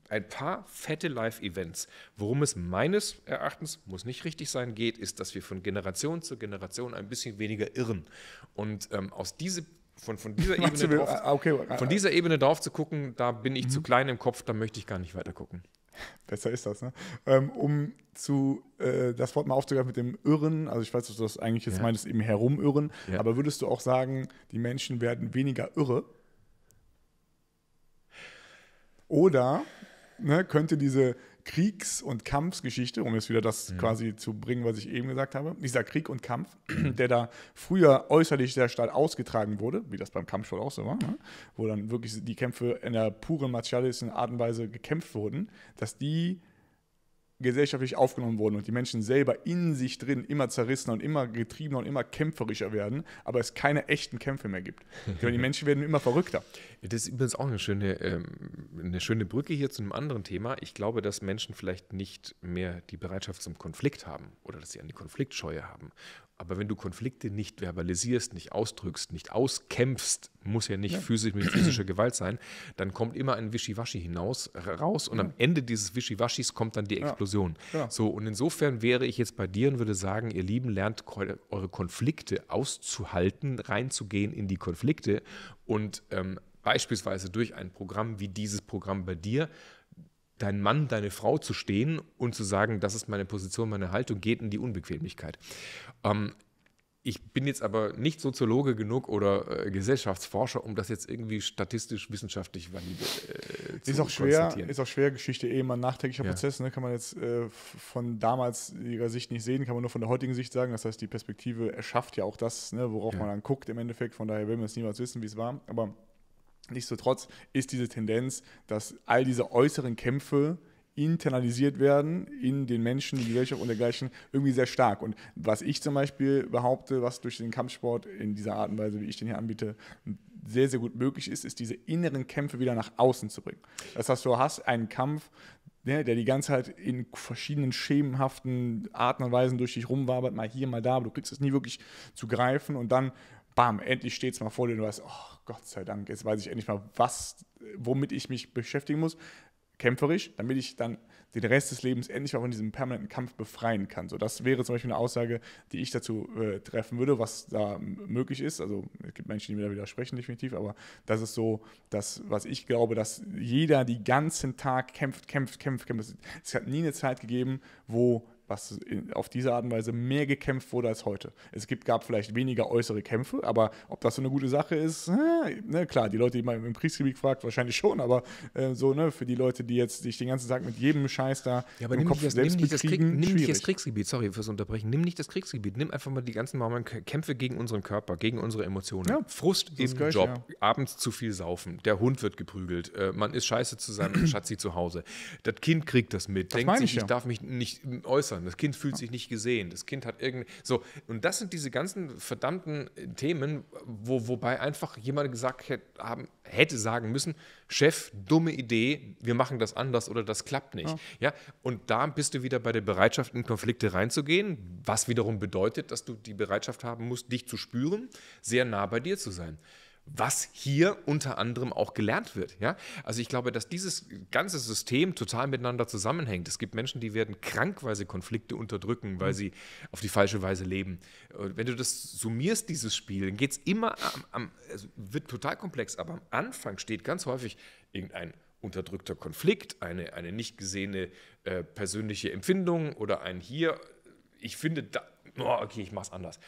ein paar fette Live-Events. Worum es meines Erachtens, muss nicht richtig sein, geht, ist, dass wir von Generation zu Generation ein bisschen weniger irren. Und ähm, aus diese, von, von, dieser Ebene drauf, ah, okay. von dieser Ebene drauf zu gucken, da bin ich mhm. zu klein im Kopf, da möchte ich gar nicht weiter gucken. Besser ist das, ne? Ähm, um zu, äh, das Wort mal aufzugreifen mit dem Irren, also ich weiß, dass du das eigentlich jetzt ja. meintest, eben herumirren, ja. aber würdest du auch sagen, die Menschen werden weniger irre? Oder ne, könnte diese Kriegs- und Kampfgeschichte, um jetzt wieder das mhm. quasi zu bringen, was ich eben gesagt habe, dieser Krieg und Kampf, der da früher äußerlich sehr stark ausgetragen wurde, wie das beim Kampfsport auch so war, ne? wo dann wirklich die Kämpfe in der puren martialistischen Art und Weise gekämpft wurden, dass die gesellschaftlich aufgenommen wurden und die Menschen selber in sich drin immer zerrissen und immer getriebener und immer kämpferischer werden, aber es keine echten Kämpfe mehr gibt. die Menschen werden immer verrückter. Das ist übrigens auch eine schöne, ähm, eine schöne Brücke hier zu einem anderen Thema. Ich glaube, dass Menschen vielleicht nicht mehr die Bereitschaft zum Konflikt haben oder dass sie eine Konfliktscheue haben. Aber wenn du Konflikte nicht verbalisierst, nicht ausdrückst, nicht auskämpfst, muss ja nicht ja. physisch mit physischer Gewalt sein, dann kommt immer ein Wischiwaschi hinaus, raus und ja. am Ende dieses Wischiwaschis kommt dann die Explosion. Ja. Genau. So, und insofern wäre ich jetzt bei dir und würde sagen, ihr Lieben, lernt eure Konflikte auszuhalten, reinzugehen in die Konflikte und ähm, beispielsweise durch ein Programm wie dieses Programm bei dir, dein Mann, deine Frau zu stehen und zu sagen, das ist meine Position, meine Haltung, geht in die Unbequemlichkeit. Ähm, ich bin jetzt aber nicht Soziologe genug oder äh, Gesellschaftsforscher, um das jetzt irgendwie statistisch wissenschaftlich valide äh, zu ist auch schwer, Ist auch schwer, Geschichte eh ein nachträglicher ja. Prozess, ne? kann man jetzt äh, von damals ihrer Sicht nicht sehen, kann man nur von der heutigen Sicht sagen. Das heißt, die Perspektive erschafft ja auch das, ne, worauf ja. man dann guckt im Endeffekt. Von daher will man es niemals wissen, wie es war. Aber Nichtsdestotrotz ist diese Tendenz, dass all diese äußeren Kämpfe internalisiert werden in den Menschen, die Gesellschaft und dergleichen, irgendwie sehr stark. Und was ich zum Beispiel behaupte, was durch den Kampfsport in dieser Art und Weise, wie ich den hier anbiete, sehr, sehr gut möglich ist, ist diese inneren Kämpfe wieder nach außen zu bringen. Das heißt, du hast einen Kampf, ne, der die ganze Zeit in verschiedenen schemenhaften Arten und Weisen durch dich rumwabert, mal hier, mal da, aber du kriegst es nie wirklich zu greifen und dann bam, endlich steht es mal vor dir und du weißt, oh Gott sei Dank, jetzt weiß ich endlich mal, was, womit ich mich beschäftigen muss, kämpferisch, damit ich dann den Rest des Lebens endlich mal von diesem permanenten Kampf befreien kann. So, das wäre zum Beispiel eine Aussage, die ich dazu äh, treffen würde, was da möglich ist. Also es gibt Menschen, die mir da widersprechen, definitiv, aber das ist so das, was ich glaube, dass jeder den ganzen Tag kämpft, kämpft, kämpft, kämpft. Es hat nie eine Zeit gegeben, wo was auf diese Art und Weise mehr gekämpft wurde als heute. Es gibt, gab vielleicht weniger äußere Kämpfe, aber ob das so eine gute Sache ist, äh, ne, klar, die Leute, die man im Kriegsgebiet fragt, wahrscheinlich schon, aber äh, so, ne, für die Leute, die jetzt sich den ganzen Tag mit jedem Scheiß da ja, aber im nimm Kopf das, selbst nimm bekriegen, Krieg, Nimm nicht das Kriegsgebiet, sorry fürs Unterbrechen, nimm nicht das Kriegsgebiet, nimm einfach mal die ganzen normalen Kämpfe gegen unseren Körper, gegen unsere Emotionen. Ja, Frust im gleich, Job, ja. abends zu viel saufen, der Hund wird geprügelt, äh, man ist scheiße zu seinem Schatzi zu Hause, das Kind kriegt das mit, das denkt sich, ich, ja. ich darf mich nicht äußern, äußern. Das Kind fühlt sich nicht gesehen. Das Kind hat irgendwie. So, und das sind diese ganzen verdammten äh, Themen, wo, wobei einfach jemand gesagt hätte, haben, hätte sagen müssen: Chef, dumme Idee, wir machen das anders oder das klappt nicht. Ja. ja, und da bist du wieder bei der Bereitschaft, in Konflikte reinzugehen, was wiederum bedeutet, dass du die Bereitschaft haben musst, dich zu spüren, sehr nah bei dir zu sein was hier unter anderem auch gelernt wird. Ja? Also ich glaube, dass dieses ganze System total miteinander zusammenhängt. Es gibt Menschen, die werden krankweise Konflikte unterdrücken, weil mhm. sie auf die falsche Weise leben. Und wenn du das summierst, dieses Spiel, dann geht es immer am, am also wird total komplex, aber am Anfang steht ganz häufig irgendein unterdrückter Konflikt, eine, eine nicht gesehene äh, persönliche Empfindung oder ein hier, ich finde, da, oh, okay, ich mach's anders.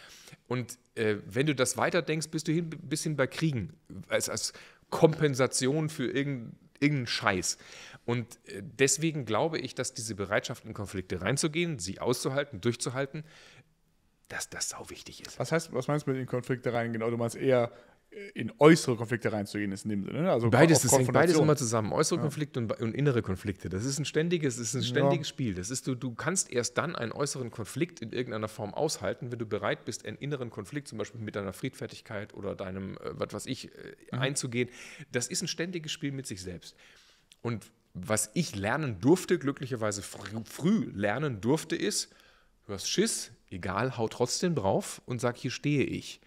Und äh, wenn du das weiterdenkst, bist du ein bisschen bei Kriegen, als, als Kompensation für irgendeinen irgendein Scheiß. Und äh, deswegen glaube ich, dass diese Bereitschaft, in Konflikte reinzugehen, sie auszuhalten, durchzuhalten, dass das sau wichtig ist. Was heißt, was meinst du mit in Konflikte Genau, Du meinst eher in äußere Konflikte reinzugehen ist in dem Sinne. Ne? Also beides, das hängt beides immer zusammen. Äußere ja. Konflikte und, und, innere Konflikte. Das ist ein ständiges, ist ein ständiges ja. Spiel. Das ist, du, du kannst erst dann einen äußeren Konflikt in irgendeiner Form aushalten, wenn du bereit bist, einen inneren Konflikt, zum Beispiel mit deiner Friedfertigkeit oder deinem, äh, was weiß ich, äh, mhm. einzugehen. Das ist ein ständiges Spiel mit sich selbst. Und was ich lernen durfte, glücklicherweise früh, früh lernen durfte, ist, du hast Schiss, egal, hau trotzdem drauf und sag, hier stehe ich.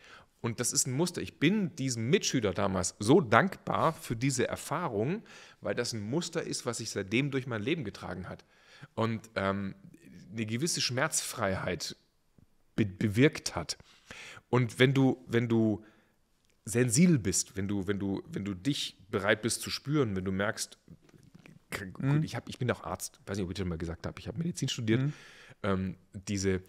Und das ist ein Muster. Ich bin diesem Mitschüler damals so dankbar für diese Erfahrung, weil das ein Muster ist, was sich seitdem durch mein Leben getragen hat. Und ähm, eine gewisse Schmerzfreiheit be bewirkt hat. Und wenn du, wenn du sensibel bist, wenn du, wenn du, wenn du dich bereit bist zu spüren, wenn du merkst, mhm. ich, hab, ich bin auch Arzt, weiß nicht, ob ich das mal gesagt habe, ich habe Medizin studiert, mhm. ähm, diese,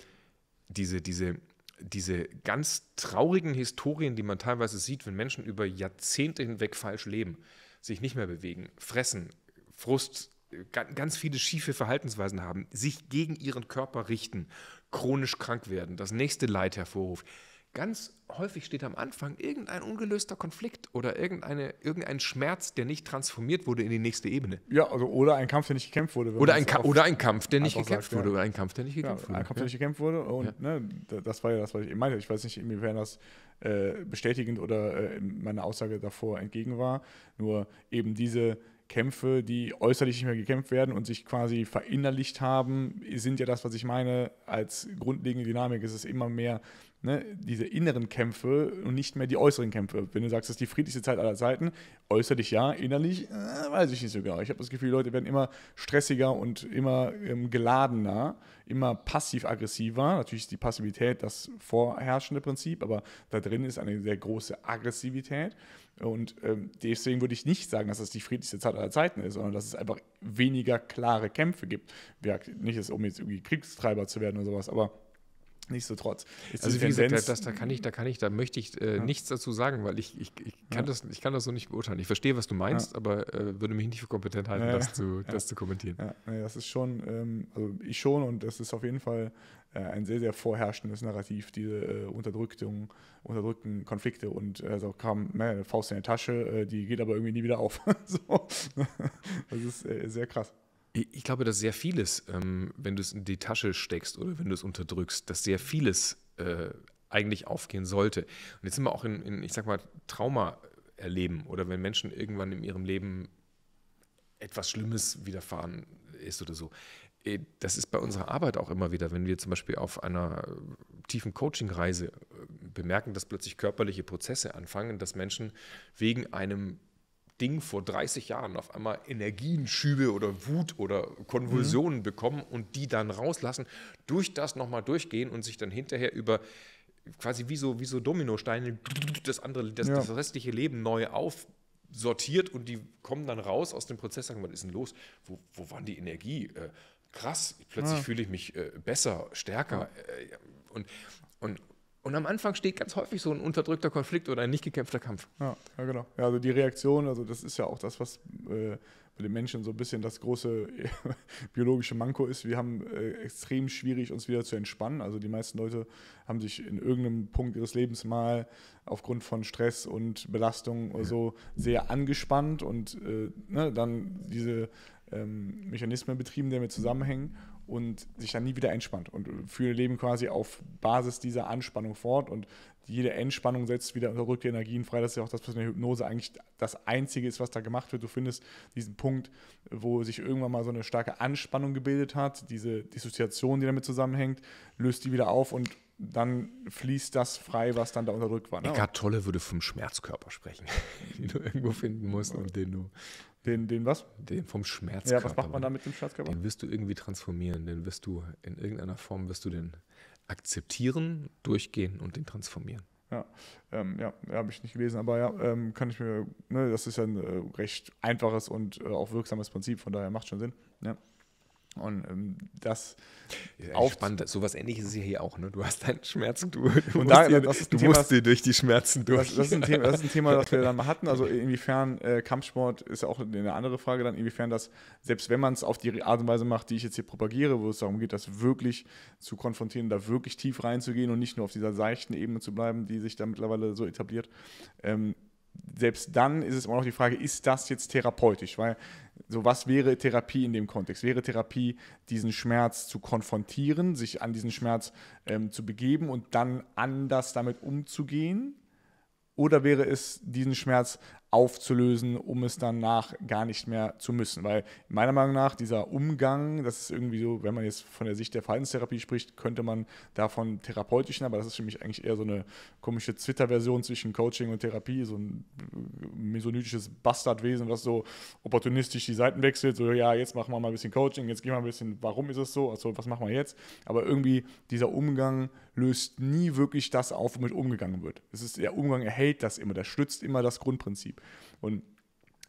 diese, diese diese ganz traurigen Historien, die man teilweise sieht, wenn Menschen über Jahrzehnte hinweg falsch leben, sich nicht mehr bewegen, fressen, Frust, ganz viele schiefe Verhaltensweisen haben, sich gegen ihren Körper richten, chronisch krank werden, das nächste Leid hervorruft ganz häufig steht am Anfang irgendein ungelöster Konflikt oder irgendeine, irgendein Schmerz, der nicht transformiert wurde in die nächste Ebene. Ja, also oder ein Kampf, der nicht gekämpft wurde. Oder ein, oder ein Kampf, der nicht gekämpft sagt, wurde. Oder ein Kampf, der nicht gekämpft ja, wurde. Ein Kampf, der nicht gekämpft wurde. Und ja. ne, das war ja das, was ich meinte. Ich weiß nicht, inwiefern das äh, bestätigend oder äh, meine Aussage davor entgegen war. Nur eben diese Kämpfe, die äußerlich nicht mehr gekämpft werden und sich quasi verinnerlicht haben, sind ja das, was ich meine. Als grundlegende Dynamik ist es immer mehr ne, diese inneren Kämpfe und nicht mehr die äußeren Kämpfe. Wenn du sagst, das ist die friedlichste Zeit aller Zeiten, äußerlich ja, innerlich äh, weiß ich nicht sogar. Ich habe das Gefühl, die Leute werden immer stressiger und immer ähm, geladener, immer passiv-aggressiver. Natürlich ist die Passivität das vorherrschende Prinzip, aber da drin ist eine sehr große Aggressivität. Und ähm, deswegen würde ich nicht sagen, dass das die friedlichste Zeit aller Zeiten ist, sondern dass es einfach weniger klare Kämpfe gibt. Nicht, um jetzt irgendwie Kriegstreiber zu werden oder sowas, aber Nichtsdestotrotz. also wie gesagt, das, das, da kann ich, da kann ich, da möchte ich äh, ja. nichts dazu sagen, weil ich, ich, ich kann ja. das, ich kann das so nicht beurteilen. Ich verstehe, was du meinst, ja. aber äh, würde mich nicht für kompetent halten, das, zu, das zu kommentieren. Ja. das ist schon, ähm, also ich schon und das ist auf jeden Fall äh, ein sehr, sehr vorherrschendes Narrativ, diese äh, Unterdrückung, unterdrückten Konflikte und äh, so also kam eine Faust in der Tasche, äh, die geht aber irgendwie nie wieder auf. Das ist äh, sehr krass. Ich glaube, dass sehr vieles, ähm, wenn du es in die Tasche steckst oder wenn du es unterdrückst, dass sehr vieles äh, eigentlich aufgehen sollte. Und jetzt sind wir auch in, in ich sag mal, Trauma erleben oder wenn Menschen irgendwann in ihrem Leben etwas Schlimmes widerfahren ist oder so. Äh, das ist bei unserer Arbeit auch immer wieder, wenn wir zum Beispiel auf einer äh, tiefen Coaching-Reise bemerken, dass plötzlich körperliche Prozesse anfangen, dass Menschen wegen einem Ding vor 30 Jahren auf einmal Energienschübe oder Wut oder Konvulsionen mhm. bekommen und die dann rauslassen, durch das nochmal durchgehen und sich dann hinterher über quasi wie so, wie so Dominosteine das andere, das, ja. das restliche Leben neu auf sortiert und die kommen dann raus aus dem Prozess, sagen, was ist denn los? Wo, wo war die Energie? Äh, krass, plötzlich ja. fühle ich mich äh, besser, stärker. Äh, und, und und am Anfang steht ganz häufig so ein unterdrückter Konflikt oder ein nicht gekämpfter Kampf. Ja, ja genau. Ja, also die Reaktion, also das ist ja auch das, was äh, bei den Menschen so ein bisschen das große biologische Manko ist. Wir haben äh, extrem schwierig, uns wieder zu entspannen. Also die meisten Leute haben sich in irgendeinem Punkt ihres Lebens mal aufgrund von Stress und Belastung oder so sehr angespannt und äh, ne, dann diese ähm, Mechanismen betrieben, die damit zusammenhängen und sich dann nie wieder entspannt und führe Leben quasi auf Basis dieser Anspannung fort und jede Entspannung setzt wieder unterdrückte Energien frei. Das ist ja auch das, was in der Hypnose eigentlich das Einzige ist, was da gemacht wird. Du findest diesen Punkt, wo sich irgendwann mal so eine starke Anspannung gebildet hat, diese Dissoziation, die damit zusammenhängt, löst die wieder auf und dann fließt das frei, was dann da unterdrückt war. Ne? Eckart Tolle würde vom Schmerzkörper sprechen, den du irgendwo finden musst und den du den, den was? Den vom Schmerzkörper. Ja, was macht man da mit dem Schmerzkörper? Den wirst du irgendwie transformieren. Den wirst du in irgendeiner Form wirst du den akzeptieren, durchgehen und den transformieren. Ja, ähm, ja habe ich nicht gelesen, aber ja, ähm, kann ich mir, ne, das ist ja ein äh, recht einfaches und äh, auch wirksames Prinzip, von daher macht schon Sinn. Ja. Und ähm, das ja, auf spannend. Sowas ähnliches ist ja hier auch. Ne? Du hast deinen Schmerzen, du, du und da, dir, das ist du Thema, musst dir durch die Schmerzen durch. Das, das, ist ein Thema, das ist ein Thema, das wir dann mal hatten. Also inwiefern äh, Kampfsport ist ja auch eine andere Frage dann, inwiefern das, selbst wenn man es auf die Art und Weise macht, die ich jetzt hier propagiere, wo es darum geht, das wirklich zu konfrontieren, da wirklich tief reinzugehen und nicht nur auf dieser seichten Ebene zu bleiben, die sich da mittlerweile so etabliert, ähm, selbst dann ist es immer noch die Frage, ist das jetzt therapeutisch? Weil so was wäre Therapie in dem Kontext? Wäre Therapie, diesen Schmerz zu konfrontieren, sich an diesen Schmerz ähm, zu begeben und dann anders damit umzugehen? Oder wäre es, diesen Schmerz aufzulösen, um es danach gar nicht mehr zu müssen. Weil meiner Meinung nach dieser Umgang, das ist irgendwie so, wenn man jetzt von der Sicht der Verhaltenstherapie spricht, könnte man davon therapeutischen, aber das ist für mich eigentlich eher so eine komische Twitter-Version zwischen Coaching und Therapie, so ein mesonytisches Bastardwesen, was so opportunistisch die Seiten wechselt, so ja, jetzt machen wir mal ein bisschen Coaching, jetzt gehen wir ein bisschen, warum ist es so, also was machen wir jetzt? Aber irgendwie dieser Umgang löst nie wirklich das auf, womit umgegangen wird. Es ist, der Umgang erhält das immer, der stützt immer das Grundprinzip. Und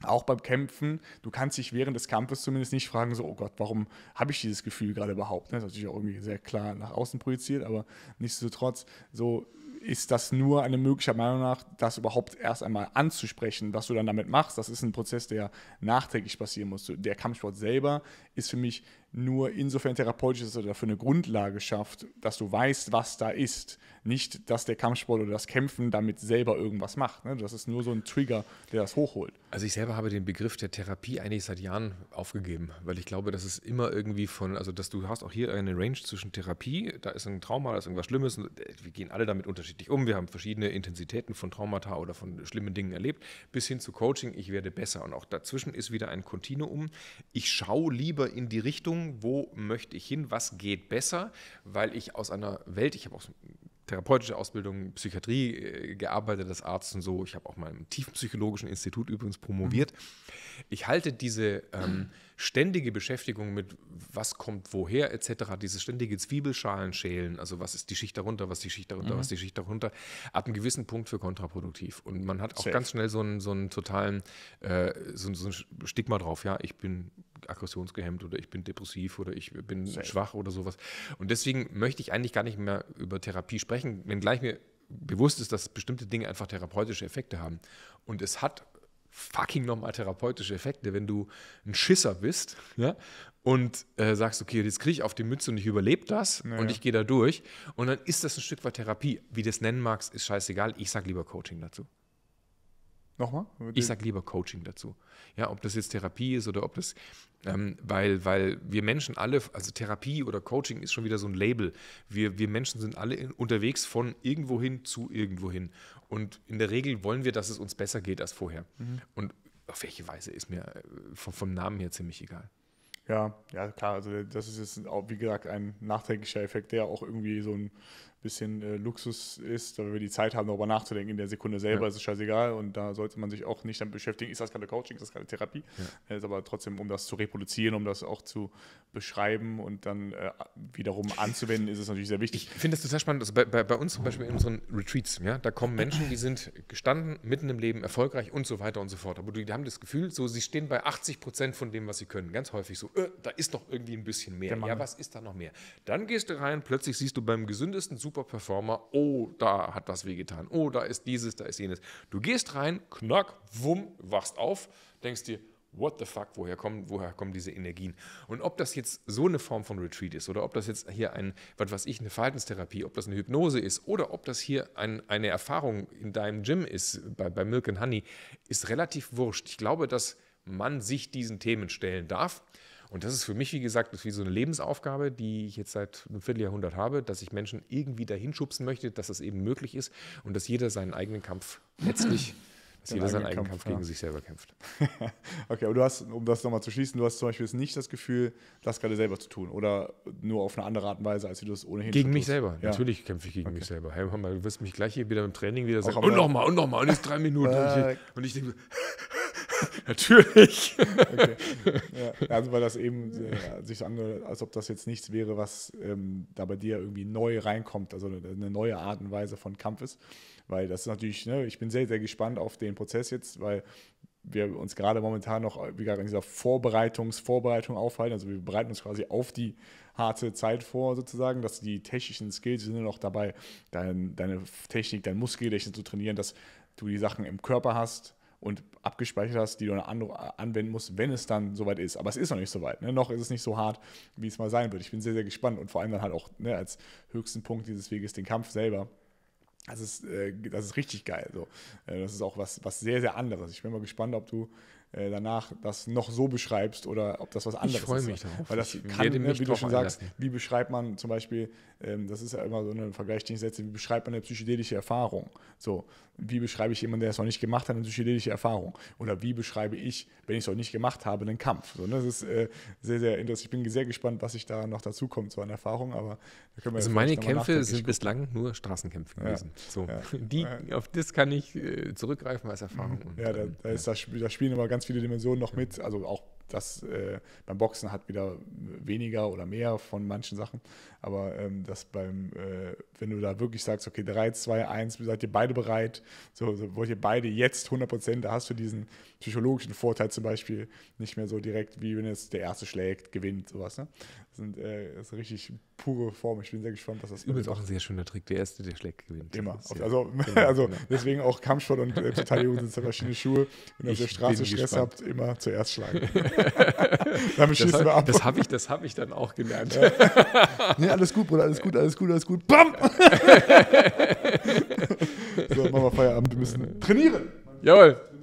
auch beim Kämpfen, du kannst dich während des Kampfes zumindest nicht fragen, so, oh Gott, warum habe ich dieses Gefühl gerade überhaupt? Das ne, ist natürlich auch irgendwie sehr klar nach außen projiziert, aber nichtsdestotrotz, so ist das nur eine Möglichkeit, meiner Meinung nach, das überhaupt erst einmal anzusprechen, was du dann damit machst. Das ist ein Prozess, der nachträglich passieren muss. Der Kampfsport selber ist für mich nur insofern therapeutisch ist, dass er dafür eine Grundlage schafft, dass du weißt, was da ist. Nicht, dass der Kampfsport oder das Kämpfen damit selber irgendwas macht. Ne? Das ist nur so ein Trigger, der das hochholt. Also ich selber habe den Begriff der Therapie eigentlich seit Jahren aufgegeben, weil ich glaube, dass es immer irgendwie von, also dass du hast auch hier eine Range zwischen Therapie, da ist ein Trauma, da ist irgendwas Schlimmes, äh, wir gehen alle damit unterschiedlich um, wir haben verschiedene Intensitäten von Traumata oder von schlimmen Dingen erlebt, bis hin zu Coaching, ich werde besser. Und auch dazwischen ist wieder ein Kontinuum. Ich schaue lieber in die Richtung, wo möchte ich hin, was geht besser, weil ich aus einer Welt, ich habe auch therapeutische Ausbildung, Psychiatrie äh, gearbeitet als Arzt und so. Ich habe auch mal im tiefenpsychologischen Institut übrigens promoviert. Mhm. Ich halte diese ähm, ständige Beschäftigung mit, was kommt woher etc., dieses ständige Zwiebelschalenschälen, also was ist die Schicht darunter, was ist die Schicht darunter, mhm. was die Schicht darunter, ab einem gewissen Punkt für kontraproduktiv. Und man hat auch Safe. ganz schnell so einen, so einen totalen, äh, so, so, ein Stigma drauf, ja, ich bin aggressionsgehemmt oder ich bin depressiv oder ich bin Safe. schwach oder sowas. Und deswegen möchte ich eigentlich gar nicht mehr über Therapie sprechen, wenngleich mir bewusst ist, dass bestimmte Dinge einfach therapeutische Effekte haben. Und es hat fucking nochmal therapeutische Effekte, wenn du ein Schisser bist ja, und äh, sagst, okay, jetzt kriege ich auf die Mütze und ich überlebe das naja. und ich gehe da durch. Und dann ist das ein Stück weit Therapie. Wie du es nennen magst, ist scheißegal. Ich sage lieber Coaching dazu. Nochmal? Ich sage lieber Coaching dazu. Ja, ob das jetzt Therapie ist oder ob das, ähm, weil, weil wir Menschen alle, also Therapie oder Coaching ist schon wieder so ein Label. Wir, wir Menschen sind alle in, unterwegs von irgendwohin zu irgendwohin. Und in der Regel wollen wir, dass es uns besser geht als vorher. Mhm. Und auf welche Weise ist mir äh, vom, vom Namen her ziemlich egal. Ja, ja, klar. Also, das ist jetzt auch, wie gesagt, ein nachträglicher Effekt, der auch irgendwie so ein bisschen äh, Luxus ist, weil wir die Zeit haben, darüber nachzudenken. In der Sekunde selber ja. ist es scheißegal und da sollte man sich auch nicht damit beschäftigen. Ist das keine Coaching, ist das keine Therapie? Ja. Äh, aber trotzdem, um das zu reproduzieren, um das auch zu beschreiben und dann äh, wiederum anzuwenden, ist es natürlich sehr wichtig. Ich finde das total spannend. Also bei, bei, bei, uns zum Beispiel in unseren Retreats, ja, da kommen Menschen, die sind gestanden, mitten im Leben, erfolgreich und so weiter und so fort. Aber die haben das Gefühl, so sie stehen bei 80 Prozent von dem, was sie können. Ganz häufig so, äh, da ist noch irgendwie ein bisschen mehr. Ja, was ist da noch mehr? Dann gehst du rein, plötzlich siehst du beim gesündesten Super super Performer, oh, da hat was wehgetan, oh, da ist dieses, da ist jenes. Du gehst rein, knack, wumm, wachst auf, denkst dir, what the fuck, woher kommen, woher kommen diese Energien? Und ob das jetzt so eine Form von Retreat ist oder ob das jetzt hier ein, was weiß ich, eine Verhaltenstherapie, ob das eine Hypnose ist oder ob das hier ein, eine Erfahrung in deinem Gym ist, bei, bei Milk and Honey, ist relativ wurscht. Ich glaube, dass man sich diesen Themen stellen darf. Und das ist für mich, wie gesagt, wie so eine Lebensaufgabe, die ich jetzt seit einem Vierteljahrhundert habe, dass ich Menschen irgendwie dahin schubsen möchte, dass das eben möglich ist und dass jeder seinen eigenen Kampf letztlich. dass jeder seinen eigenen Kampf, Kampf gegen ja. sich selber kämpft. okay, aber du hast, um das nochmal zu schließen, du hast zum Beispiel jetzt nicht das Gefühl, das gerade selber zu tun oder nur auf eine andere Art und Weise, als du das ohnehin Gegen mich selber, ja. natürlich kämpfe ich gegen okay. mich selber. Hey, mal, du wirst mich gleich hier wieder im Training wieder sagen, und nochmal, und nochmal, und jetzt drei Minuten. und ich, und ich denke, Natürlich. Okay. Ja, also weil das eben äh, sich so anhört, als ob das jetzt nichts wäre, was ähm, da bei dir irgendwie neu reinkommt, also eine neue Art und Weise von Kampf ist. Weil das ist natürlich, ne, ich bin sehr, sehr gespannt auf den Prozess jetzt, weil wir uns gerade momentan noch, wie gesagt, in dieser Vorbereitungsvorbereitung aufhalten. Also wir bereiten uns quasi auf die harte Zeit vor, sozusagen, dass die technischen Skills sind noch dabei, dein, deine Technik, dein Muskelgedächtnis zu trainieren, dass du die Sachen im Körper hast, und abgespeichert hast, die du dann anwenden musst, wenn es dann soweit ist. Aber es ist noch nicht soweit. Ne? Noch ist es nicht so hart, wie es mal sein wird. Ich bin sehr, sehr gespannt und vor allem dann halt auch ne, als höchsten Punkt dieses Weges den Kampf selber. Das ist, äh, das ist richtig geil. So. Äh, das ist auch was, was sehr, sehr anderes. Ich bin mal gespannt, ob du äh, danach das noch so beschreibst oder ob das was anderes ich ist. Ich freue mich darauf. Weil das ich kann, ne, wie du schon sagst, einlassen. wie beschreibt man zum Beispiel, ähm, das ist ja immer so ein Vergleich, den ich setze, wie beschreibt man eine psychedelische Erfahrung? So, wie beschreibe ich jemanden, der es noch nicht gemacht hat, eine psychedelische Erfahrung? Oder wie beschreibe ich, wenn ich es noch nicht gemacht habe, einen Kampf? So, ne? Das ist äh, sehr, sehr interessant. Ich bin sehr gespannt, was sich da noch dazu kommt zu einer Erfahrung. Aber also meine Kämpfe sind bislang nur Straßenkämpfe gewesen. Ja. So. Ja. Die, auf das kann ich äh, zurückgreifen als Erfahrung. Mhm. Ja, da, ähm, da, ist das, da spielen aber ganz viele Dimensionen noch mit. Also auch das äh, beim Boxen hat wieder weniger oder mehr von manchen Sachen. Aber ähm, das beim, äh, wenn du da wirklich sagst, okay, 3, 2, 1, seid ihr beide bereit, so, so wollt ihr beide jetzt 100 Prozent, da hast du diesen psychologischen Vorteil zum Beispiel nicht mehr so direkt, wie wenn jetzt der Erste schlägt, gewinnt, sowas. Ne? sind äh, ist richtig pure Form. Ich bin sehr gespannt, was das ist. übrigens auch ein sehr schöner Trick. Der erste, der schlägt, gewinnt. Immer. Sehr, also, also, genau, also genau. deswegen auch Kampfsport und äh, Beteiligung sind zwei verschiedene Schuhe. Wenn ihr auf der Straße Stress gespannt. habt, immer zuerst schlagen. Damit schießen hab, wir ab. Das habe ich, hab ich dann auch gelernt. Nee, alles gut, Bruder, alles gut, alles gut, alles gut. Bam! so, machen wir Feierabend. Wir müssen trainieren. Jawohl.